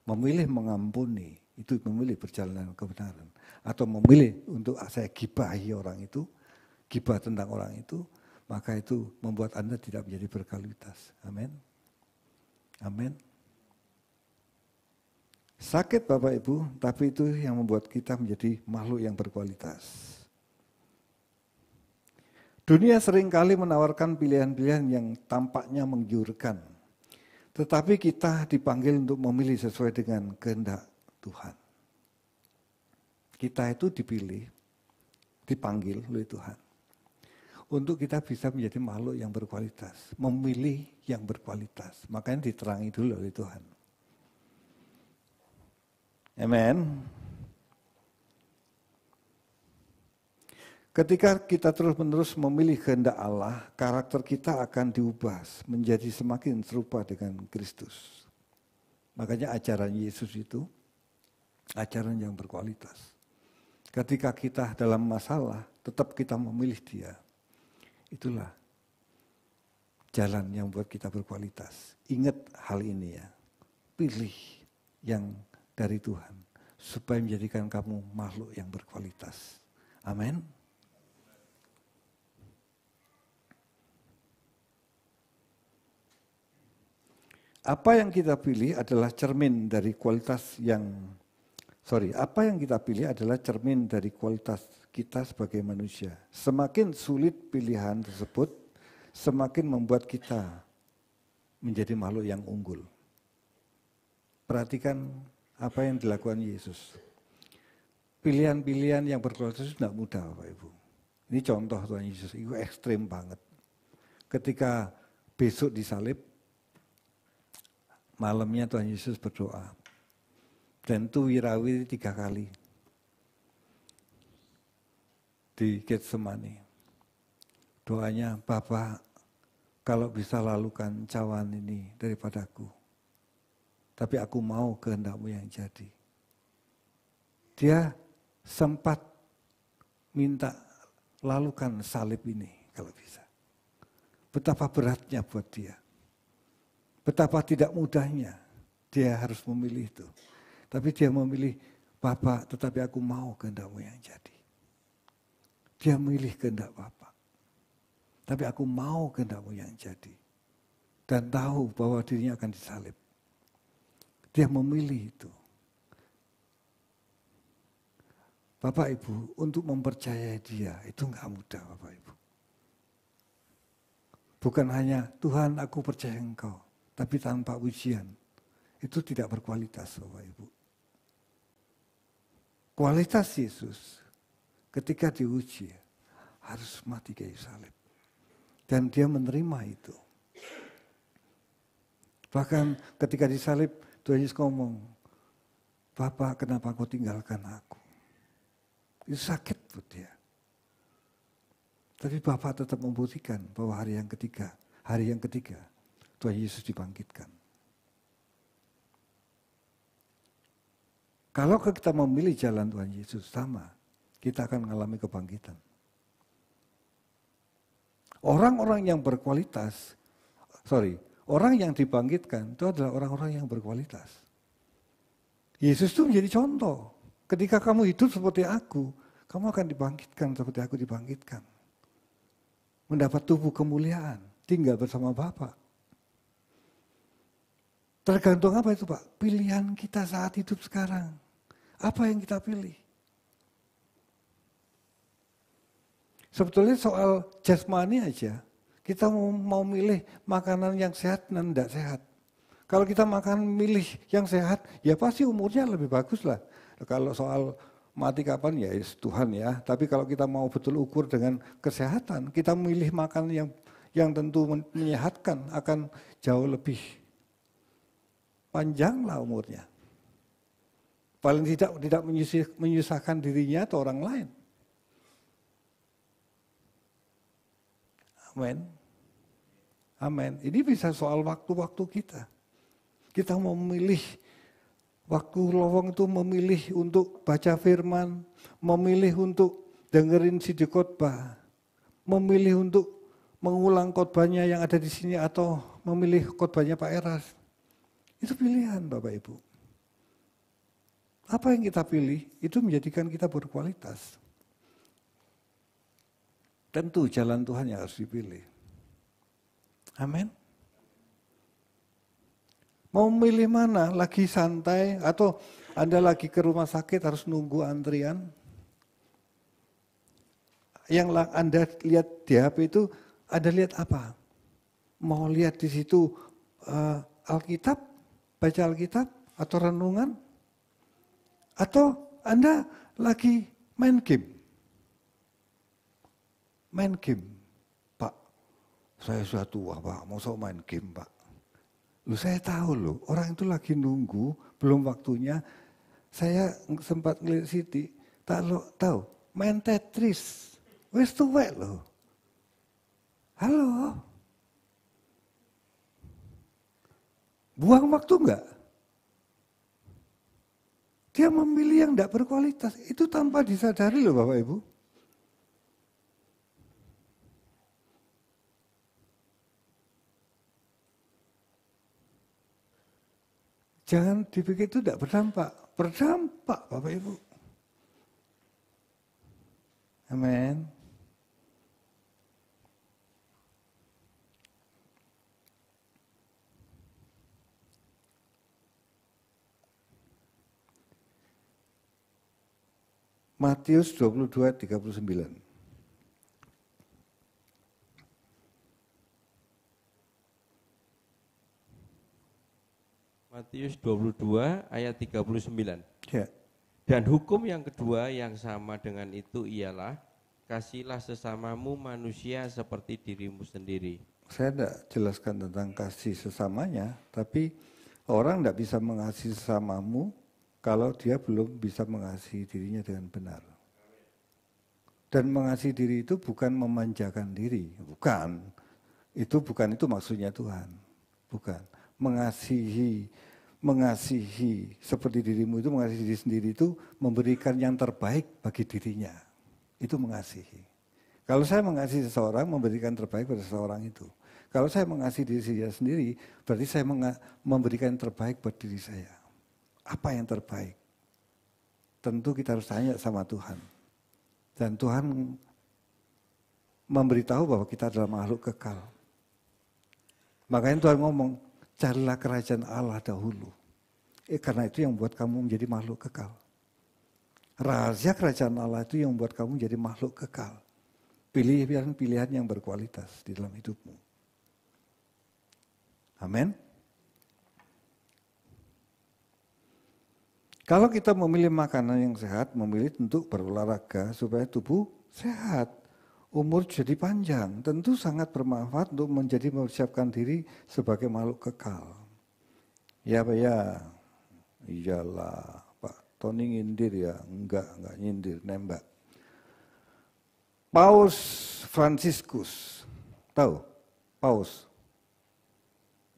Memilih mengampuni itu memilih berjalan dalam kebenaran atau memilih untuk saya gibahi orang itu, gibah tentang orang itu, maka itu membuat Anda tidak menjadi berkualitas. Amin. Amin. Sakit Bapak Ibu, tapi itu yang membuat kita menjadi makhluk yang berkualitas. Dunia seringkali menawarkan pilihan-pilihan yang tampaknya menggiurkan. Tetapi kita dipanggil untuk memilih sesuai dengan kehendak Tuhan. Kita itu dipilih, dipanggil oleh Tuhan. Untuk kita bisa menjadi makhluk yang berkualitas, memilih yang berkualitas. Makanya diterangi dulu oleh Tuhan. Amen. Ketika kita terus-menerus memilih kehendak Allah, karakter kita akan diubah menjadi semakin serupa dengan Kristus. Makanya ajaran Yesus itu ajaran yang berkualitas. Ketika kita dalam masalah, tetap kita memilih dia. Itulah jalan yang buat kita berkualitas. Ingat hal ini ya. Pilih yang dari Tuhan supaya menjadikan kamu makhluk yang berkualitas. Amin. Apa yang kita pilih adalah cermin dari kualitas yang sorry, apa yang kita pilih adalah cermin dari kualitas kita sebagai manusia. Semakin sulit pilihan tersebut, semakin membuat kita menjadi makhluk yang unggul. Perhatikan apa yang dilakukan Yesus. Pilihan-pilihan yang berkualitas tidak mudah Bapak Ibu. Ini contoh Tuhan Yesus, itu ekstrim banget. Ketika besok disalib, malamnya Tuhan Yesus berdoa. Dan itu wirawi tiga kali. Di Getsemani. Doanya, Bapak, kalau bisa lalukan cawan ini daripadaku tapi aku mau kehendakmu yang jadi. Dia sempat minta lalukan salib ini kalau bisa. Betapa beratnya buat dia. Betapa tidak mudahnya dia harus memilih itu. Tapi dia memilih Bapak tetapi aku mau kehendakmu yang jadi. Dia memilih kehendak Bapak. Tapi aku mau kehendakmu yang jadi. Dan tahu bahwa dirinya akan disalib. Dia memilih itu. Bapak Ibu, untuk mempercayai dia itu nggak mudah Bapak Ibu. Bukan hanya Tuhan aku percaya engkau, tapi tanpa ujian. Itu tidak berkualitas Bapak Ibu. Kualitas Yesus ketika diuji harus mati kayu salib. Dan dia menerima itu. Bahkan ketika disalib Tuhan Yesus ngomong, Bapak kenapa kau tinggalkan aku? Itu sakit buat dia. Tapi Bapak tetap membuktikan bahwa hari yang ketiga, hari yang ketiga Tuhan Yesus dibangkitkan. Kalau kita memilih jalan Tuhan Yesus sama, kita akan mengalami kebangkitan. Orang-orang yang berkualitas, sorry, Orang yang dibangkitkan itu adalah orang-orang yang berkualitas. Yesus itu menjadi contoh. Ketika kamu hidup seperti aku, kamu akan dibangkitkan seperti aku dibangkitkan. Mendapat tubuh kemuliaan, tinggal bersama Bapak. Tergantung apa itu Pak? Pilihan kita saat hidup sekarang. Apa yang kita pilih? Sebetulnya soal jasmani aja, kita mau, mau milih makanan yang sehat dan tidak sehat. Kalau kita makan milih yang sehat, ya pasti umurnya lebih bagus lah. Kalau soal mati kapan ya yes, Tuhan ya. Tapi kalau kita mau betul ukur dengan kesehatan, kita milih makan yang yang tentu menyehatkan akan jauh lebih panjang lah umurnya. Paling tidak tidak menyusahkan dirinya atau orang lain. Amin. Amin. Ini bisa soal waktu-waktu kita. Kita mau memilih waktu lowong itu memilih untuk baca firman, memilih untuk dengerin si khotbah, memilih untuk mengulang khotbahnya yang ada di sini atau memilih khotbahnya Pak Eras. Itu pilihan Bapak Ibu. Apa yang kita pilih itu menjadikan kita berkualitas. Tentu jalan Tuhan yang harus dipilih. Amin. Mau milih mana? Lagi santai atau Anda lagi ke rumah sakit harus nunggu antrian? Yang Anda lihat di HP itu Anda lihat apa? Mau lihat di situ uh, Alkitab, baca Alkitab atau renungan? Atau Anda lagi main game? Main game saya sudah tua pak, mau saya main game pak. Lu saya tahu loh, orang itu lagi nunggu, belum waktunya. Saya sempat ngeliat Siti, tak lo tahu, main Tetris. Wis tuwek loh. Halo. Buang waktu enggak? Dia memilih yang tidak berkualitas. Itu tanpa disadari loh Bapak Ibu. Jangan dipikir itu tidak berdampak. Berdampak Bapak Ibu. Amin. Matius 22, 39. Matius 22 ayat 39. Ya. Dan hukum yang kedua yang sama dengan itu ialah kasihlah sesamamu manusia seperti dirimu sendiri. Saya tidak jelaskan tentang kasih sesamanya, tapi orang tidak bisa mengasihi sesamamu kalau dia belum bisa mengasihi dirinya dengan benar. Dan mengasihi diri itu bukan memanjakan diri, bukan. Itu bukan itu maksudnya Tuhan, bukan. Mengasihi mengasihi seperti dirimu itu mengasihi diri sendiri itu memberikan yang terbaik bagi dirinya. Itu mengasihi. Kalau saya mengasihi seseorang memberikan terbaik pada seseorang itu. Kalau saya mengasihi diri saya sendiri berarti saya memberikan yang terbaik buat diri saya. Apa yang terbaik? Tentu kita harus tanya sama Tuhan. Dan Tuhan memberitahu bahwa kita adalah makhluk kekal. Makanya Tuhan ngomong, Carilah kerajaan Allah dahulu. Eh, karena itu yang membuat kamu menjadi makhluk kekal. Rahasia kerajaan Allah itu yang membuat kamu menjadi makhluk kekal. Pilih Pilihan-pilihan yang berkualitas di dalam hidupmu. Amin. Kalau kita memilih makanan yang sehat, memilih untuk berolahraga supaya tubuh sehat umur jadi panjang. Tentu sangat bermanfaat untuk menjadi mempersiapkan diri sebagai makhluk kekal. Ya Pak ya, iyalah Pak Tony nyindir ya, enggak, enggak nyindir, nembak. Paus Franciscus, tahu? Paus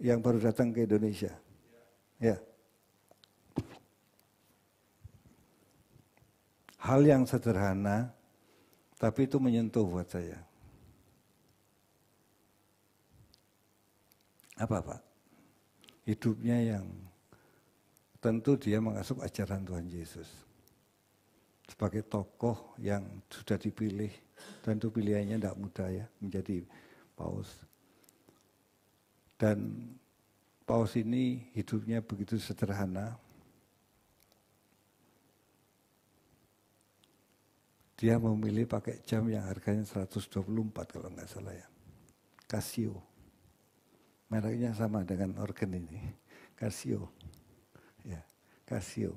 yang baru datang ke Indonesia. Ya. Hal yang sederhana tapi itu menyentuh buat saya. Apa Pak? Hidupnya yang tentu dia mengasuh ajaran Tuhan Yesus. Sebagai tokoh yang sudah dipilih, tentu pilihannya tidak mudah ya, menjadi paus. Dan paus ini hidupnya begitu sederhana, Dia memilih pakai jam yang harganya 124 kalau nggak salah ya. Casio. Mereknya sama dengan organ ini. Casio. Ya, Casio.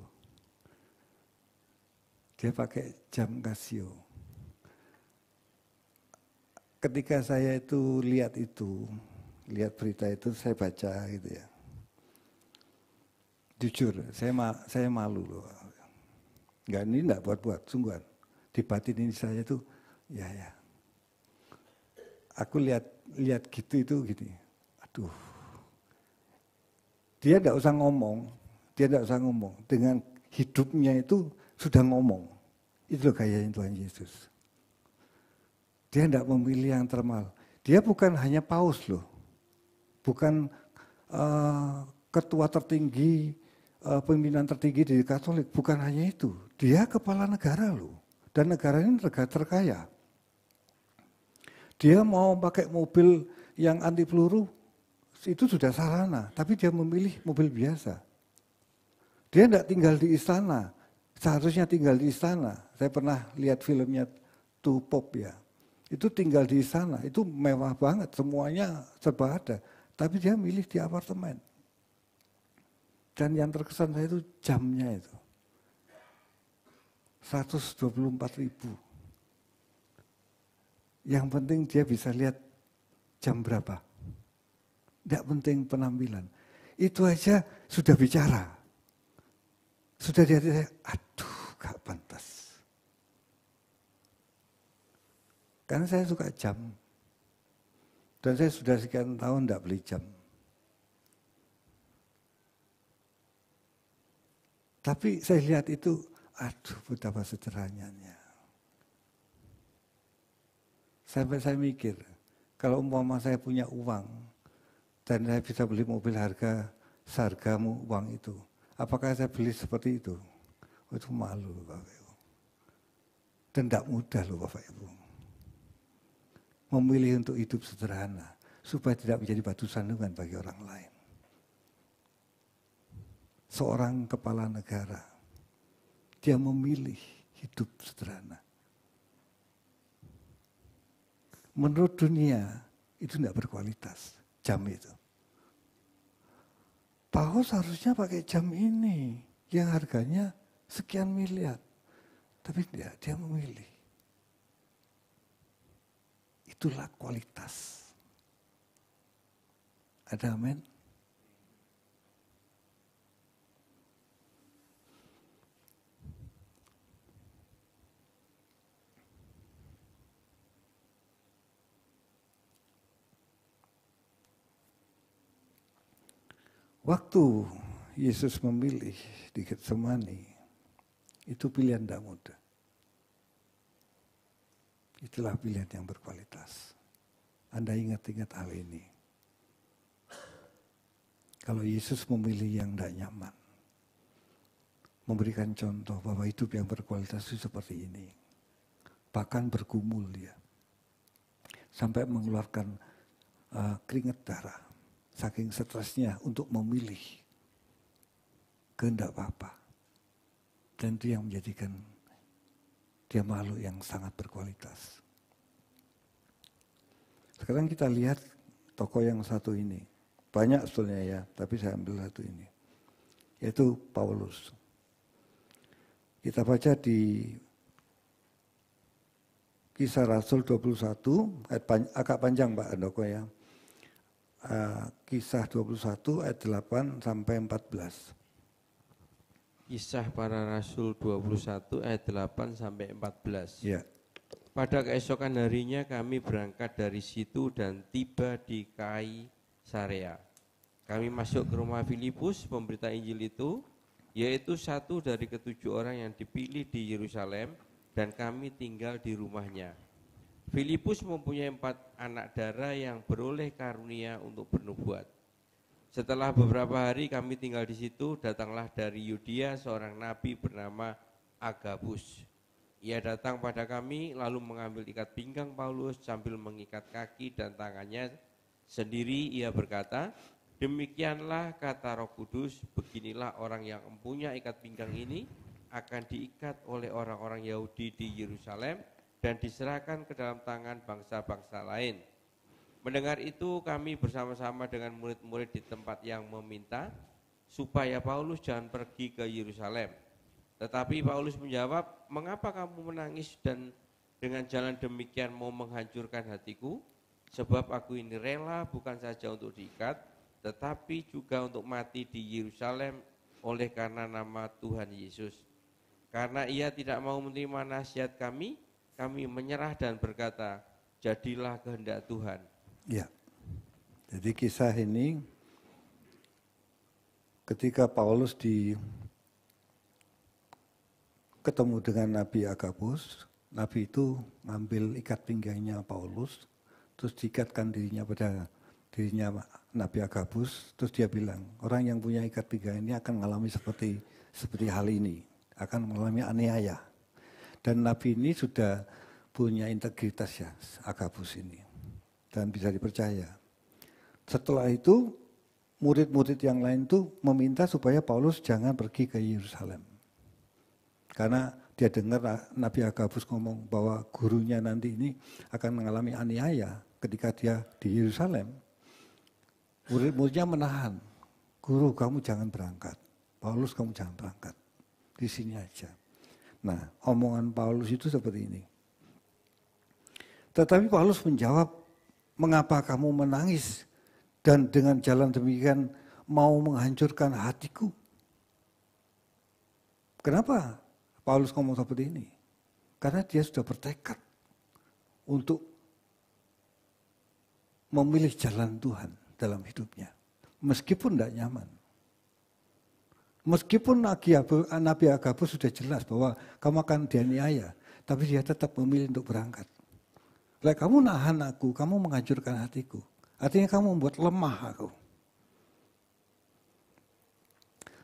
Dia pakai jam Casio. Ketika saya itu lihat itu, lihat berita itu saya baca gitu ya. Jujur, saya ma saya malu loh. Enggak ini enggak buat-buat, sungguhan di batin ini saya itu ya ya aku lihat lihat gitu itu gini aduh dia tidak usah ngomong dia tidak usah ngomong dengan hidupnya itu sudah ngomong itu loh gayanya Tuhan Yesus dia tidak memilih yang termal dia bukan hanya paus loh bukan uh, ketua tertinggi uh, pimpinan tertinggi di Katolik bukan hanya itu dia kepala negara loh dan negara ini negara terkaya. Dia mau pakai mobil yang anti peluru, itu sudah sarana, tapi dia memilih mobil biasa. Dia tidak tinggal di istana, seharusnya tinggal di istana. Saya pernah lihat filmnya Two Pop ya, itu tinggal di istana, itu mewah banget, semuanya serba ada. Tapi dia milih di apartemen. Dan yang terkesan saya itu jamnya itu. 124 ribu. Yang penting dia bisa lihat jam berapa. Tidak penting penampilan. Itu aja sudah bicara. Sudah dia saya, aduh gak pantas. Karena saya suka jam. Dan saya sudah sekian tahun tidak beli jam. Tapi saya lihat itu Aduh betapa sederhananya. Sampai saya mikir, kalau umpama saya punya uang dan saya bisa beli mobil harga seharga uang itu, apakah saya beli seperti itu? Oh, itu malu Bapak Ibu. Dan tidak mudah loh Bapak Ibu. Memilih untuk hidup sederhana supaya tidak menjadi batu sandungan bagi orang lain. Seorang kepala negara dia memilih hidup sederhana. Menurut dunia, itu tidak berkualitas jam itu. Paus harusnya pakai jam ini yang harganya sekian miliar. Tapi dia, dia memilih. Itulah kualitas. Ada amin? Waktu Yesus memilih di Getsemani, itu pilihan tidak mudah. Itulah pilihan yang berkualitas. Anda ingat-ingat hal ini. Kalau Yesus memilih yang tidak nyaman, memberikan contoh bahwa hidup yang berkualitas itu seperti ini. Bahkan bergumul dia. Sampai mengeluarkan uh, keringat darah saking stresnya untuk memilih kehendak Bapa. Dan itu yang menjadikan dia malu yang sangat berkualitas. Sekarang kita lihat toko yang satu ini. Banyak sebetulnya ya, tapi saya ambil satu ini. Yaitu Paulus. Kita baca di Kisah Rasul 21, agak panjang Pak Andoko ya. Eh, kisah 21 ayat 8 sampai 14. Kisah para Rasul 21 ayat 8 sampai 14. Ya. Pada keesokan harinya kami berangkat dari situ dan tiba di Kai Sarea. Kami masuk ke rumah Filipus pemberita Injil itu, yaitu satu dari ketujuh orang yang dipilih di Yerusalem dan kami tinggal di rumahnya. Filipus mempunyai empat anak darah yang beroleh karunia untuk bernubuat. Setelah beberapa hari kami tinggal di situ, datanglah dari Yudea seorang nabi bernama Agabus. Ia datang pada kami lalu mengambil ikat pinggang Paulus sambil mengikat kaki dan tangannya sendiri ia berkata, Demikianlah kata Roh Kudus, beginilah orang yang mempunyai ikat pinggang ini akan diikat oleh orang-orang Yahudi di Yerusalem dan diserahkan ke dalam tangan bangsa-bangsa lain. Mendengar itu kami bersama-sama dengan murid-murid di tempat yang meminta supaya Paulus jangan pergi ke Yerusalem. Tetapi Paulus menjawab, "Mengapa kamu menangis dan dengan jalan demikian mau menghancurkan hatiku? Sebab aku ini rela bukan saja untuk diikat, tetapi juga untuk mati di Yerusalem oleh karena nama Tuhan Yesus." Karena ia tidak mau menerima nasihat kami, kami menyerah dan berkata, jadilah kehendak Tuhan. Ya. Jadi kisah ini ketika Paulus di ketemu dengan Nabi Agabus, Nabi itu ngambil ikat pinggangnya Paulus, terus diikatkan dirinya pada dirinya Nabi Agabus, terus dia bilang, orang yang punya ikat pinggang ini akan mengalami seperti seperti hal ini, akan mengalami aniaya. Dan Nabi ini sudah punya integritas ya, Agabus ini. Dan bisa dipercaya. Setelah itu, murid-murid yang lain itu meminta supaya Paulus jangan pergi ke Yerusalem. Karena dia dengar Nabi Agabus ngomong bahwa gurunya nanti ini akan mengalami aniaya ketika dia di Yerusalem. Murid-muridnya menahan, guru kamu jangan berangkat, Paulus kamu jangan berangkat, di sini aja. Nah, omongan Paulus itu seperti ini. Tetapi Paulus menjawab, "Mengapa kamu menangis dan dengan jalan demikian mau menghancurkan hatiku?" Kenapa Paulus ngomong seperti ini? Karena dia sudah bertekad untuk memilih jalan Tuhan dalam hidupnya. Meskipun tidak nyaman. Meskipun Nabi Agabus sudah jelas bahwa kamu akan dianiaya, tapi dia tetap memilih untuk berangkat. Oleh kamu nahan aku, kamu menghancurkan hatiku. Artinya kamu membuat lemah aku.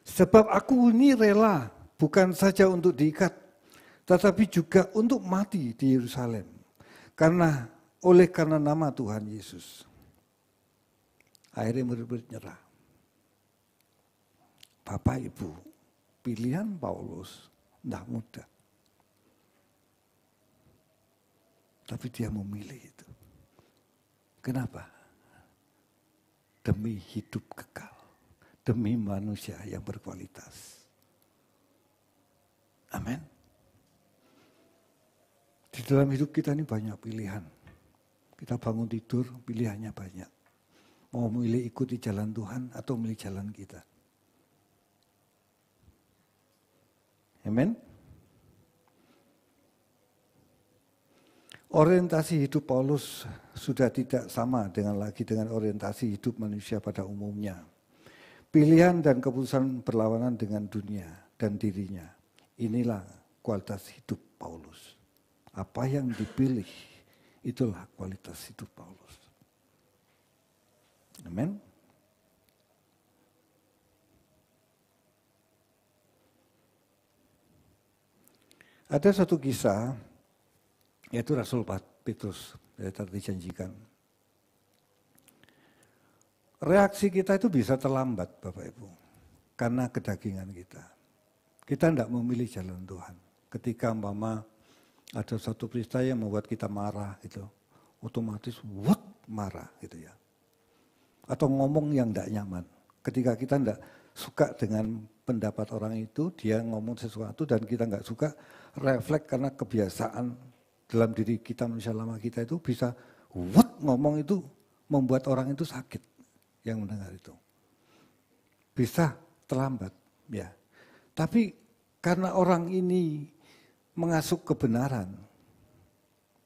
Sebab aku ini rela bukan saja untuk diikat, tetapi juga untuk mati di Yerusalem. Karena oleh karena nama Tuhan Yesus. Akhirnya murid-murid nyerah. Bapak Ibu, pilihan Paulus tidak mudah. Tapi dia memilih itu. Kenapa? Demi hidup kekal. Demi manusia yang berkualitas. Amin. Di dalam hidup kita ini banyak pilihan. Kita bangun tidur, pilihannya banyak. Mau milih ikuti jalan Tuhan atau memilih jalan kita. Amen. Orientasi hidup Paulus sudah tidak sama dengan lagi dengan orientasi hidup manusia pada umumnya. Pilihan dan keputusan berlawanan dengan dunia dan dirinya. Inilah kualitas hidup Paulus. Apa yang dipilih, itulah kualitas hidup Paulus. Amen. Ada satu kisah, yaitu Rasul Petrus, yang tadi dijanjikan. Reaksi kita itu bisa terlambat Bapak Ibu, karena kedagingan kita. Kita tidak memilih jalan Tuhan. Ketika mama ada satu peristiwa yang membuat kita marah itu otomatis what marah gitu ya. Atau ngomong yang tidak nyaman. Ketika kita tidak suka dengan pendapat orang itu, dia ngomong sesuatu dan kita nggak suka, refleks karena kebiasaan dalam diri kita manusia lama kita itu bisa what ngomong itu membuat orang itu sakit yang mendengar itu. Bisa terlambat ya. Tapi karena orang ini mengasuh kebenaran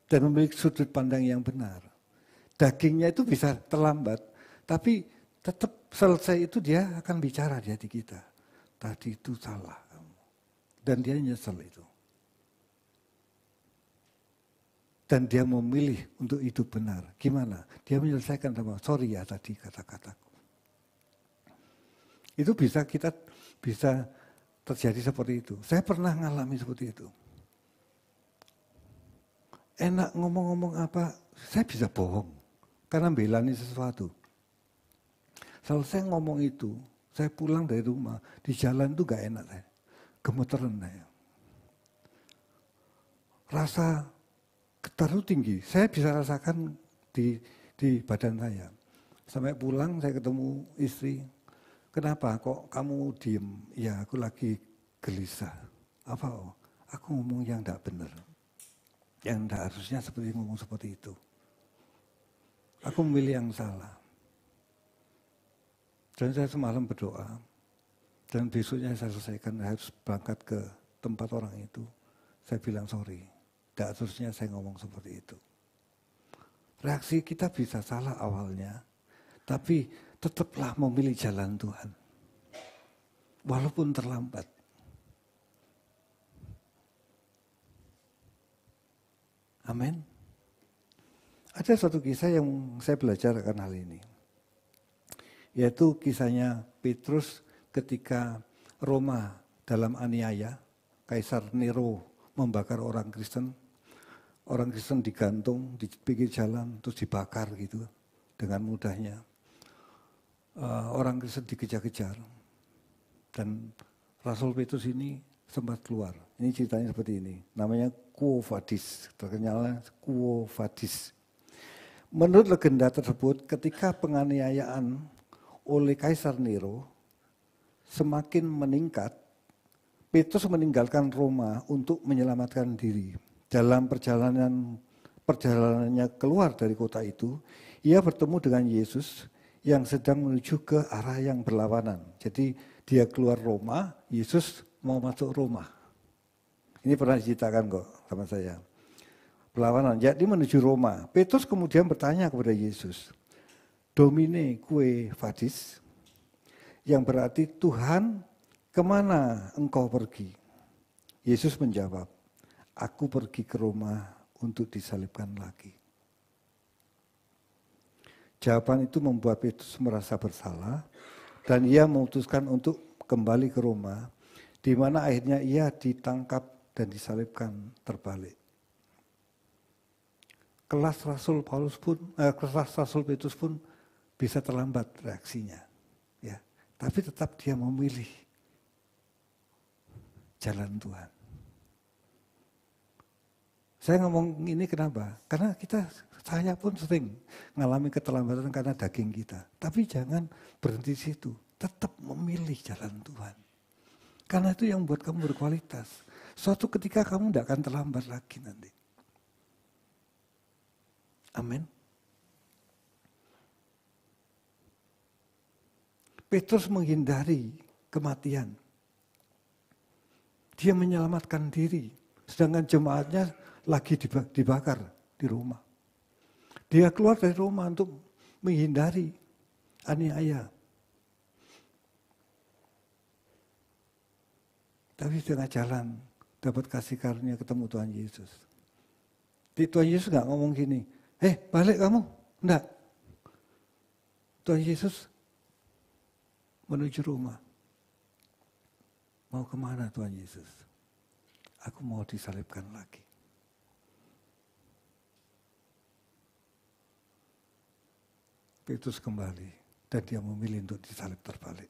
dan memiliki sudut pandang yang benar. Dagingnya itu bisa terlambat, tapi tetap selesai itu dia akan bicara di hati kita. Tadi itu salah Dan dia nyesel itu. dan dia memilih untuk itu benar. Gimana? Dia menyelesaikan sama sorry ya tadi kata-kataku. Itu bisa kita bisa terjadi seperti itu. Saya pernah ngalami seperti itu. Enak ngomong-ngomong apa, saya bisa bohong. Karena belani sesuatu. Selesai ngomong itu, saya pulang dari rumah, di jalan itu gak enak saya. Gemeteran saya. Rasa terlalu tinggi. Saya bisa rasakan di di badan saya. Sampai pulang saya ketemu istri, kenapa kok kamu diem? Ya aku lagi gelisah. Apa oh? Aku ngomong yang tidak benar. Yang tidak harusnya seperti ngomong seperti itu. Aku memilih yang salah. Dan saya semalam berdoa. Dan besoknya saya selesaikan, saya harus berangkat ke tempat orang itu. Saya bilang sorry tidak seharusnya saya ngomong seperti itu. Reaksi kita bisa salah awalnya, tapi tetaplah memilih jalan Tuhan. Walaupun terlambat. Amin. Ada satu kisah yang saya belajar akan hal ini. Yaitu kisahnya Petrus ketika Roma dalam aniaya, Kaisar Nero membakar orang Kristen, orang Kristen digantung di pinggir jalan terus dibakar gitu dengan mudahnya. Uh, orang Kristen dikejar-kejar dan Rasul Petrus ini sempat keluar. Ini ceritanya seperti ini. Namanya Kuo Vadis. Terkenalnya Kuo Vadis. Menurut legenda tersebut, ketika penganiayaan oleh Kaisar Nero semakin meningkat, Petrus meninggalkan Roma untuk menyelamatkan diri dalam perjalanan perjalanannya keluar dari kota itu, ia bertemu dengan Yesus yang sedang menuju ke arah yang berlawanan. Jadi dia keluar Roma, Yesus mau masuk Roma. Ini pernah diceritakan kok sama saya. Berlawanan, jadi menuju Roma. Petrus kemudian bertanya kepada Yesus, Domine kue fadis, yang berarti Tuhan kemana engkau pergi? Yesus menjawab, aku pergi ke rumah untuk disalibkan lagi. Jawaban itu membuat Petrus merasa bersalah dan ia memutuskan untuk kembali ke rumah, di mana akhirnya ia ditangkap dan disalibkan terbalik. Kelas Rasul Paulus pun, eh, kelas Rasul Petrus pun bisa terlambat reaksinya, ya. Tapi tetap dia memilih jalan Tuhan. Saya ngomong ini kenapa? Karena kita, saya pun sering mengalami keterlambatan karena daging kita. Tapi jangan berhenti situ. Tetap memilih jalan Tuhan. Karena itu yang buat kamu berkualitas. Suatu ketika kamu tidak akan terlambat lagi nanti. Amin. Petrus menghindari kematian. Dia menyelamatkan diri. Sedangkan jemaatnya lagi dibakar di rumah. Dia keluar dari rumah untuk menghindari aniaya. Tapi di tengah jalan dapat kasih karunia ketemu Tuhan Yesus. Di Tuhan Yesus nggak ngomong gini, eh balik kamu, enggak. Tuhan Yesus menuju rumah. Mau kemana Tuhan Yesus? Aku mau disalibkan lagi. Petrus kembali dan dia memilih untuk disalib terbalik.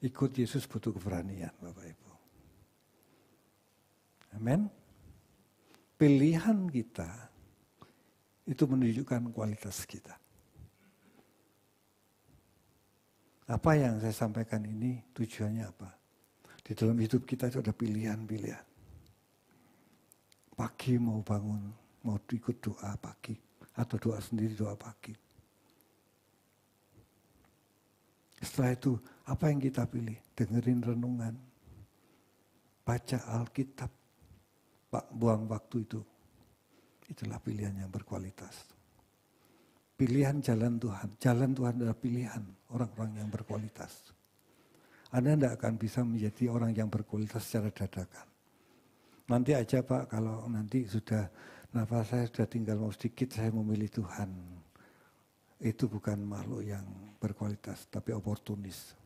Ikut Yesus butuh keberanian Bapak Ibu. Amin. Pilihan kita itu menunjukkan kualitas kita. Apa yang saya sampaikan ini tujuannya apa? Di dalam hidup kita itu ada pilihan-pilihan. Pagi mau bangun mau ikut doa pagi atau doa sendiri doa pagi. Setelah itu apa yang kita pilih? Dengerin renungan, baca Alkitab, pak buang waktu itu. Itulah pilihan yang berkualitas. Pilihan jalan Tuhan. Jalan Tuhan adalah pilihan orang-orang yang berkualitas. Anda tidak akan bisa menjadi orang yang berkualitas secara dadakan. Nanti aja Pak, kalau nanti sudah nafas saya sudah tinggal mau sedikit, saya memilih Tuhan. Itu bukan makhluk yang berkualitas, tapi oportunis.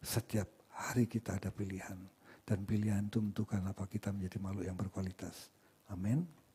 Setiap hari kita ada pilihan. Dan pilihan itu menentukan apa kita menjadi makhluk yang berkualitas. Amin.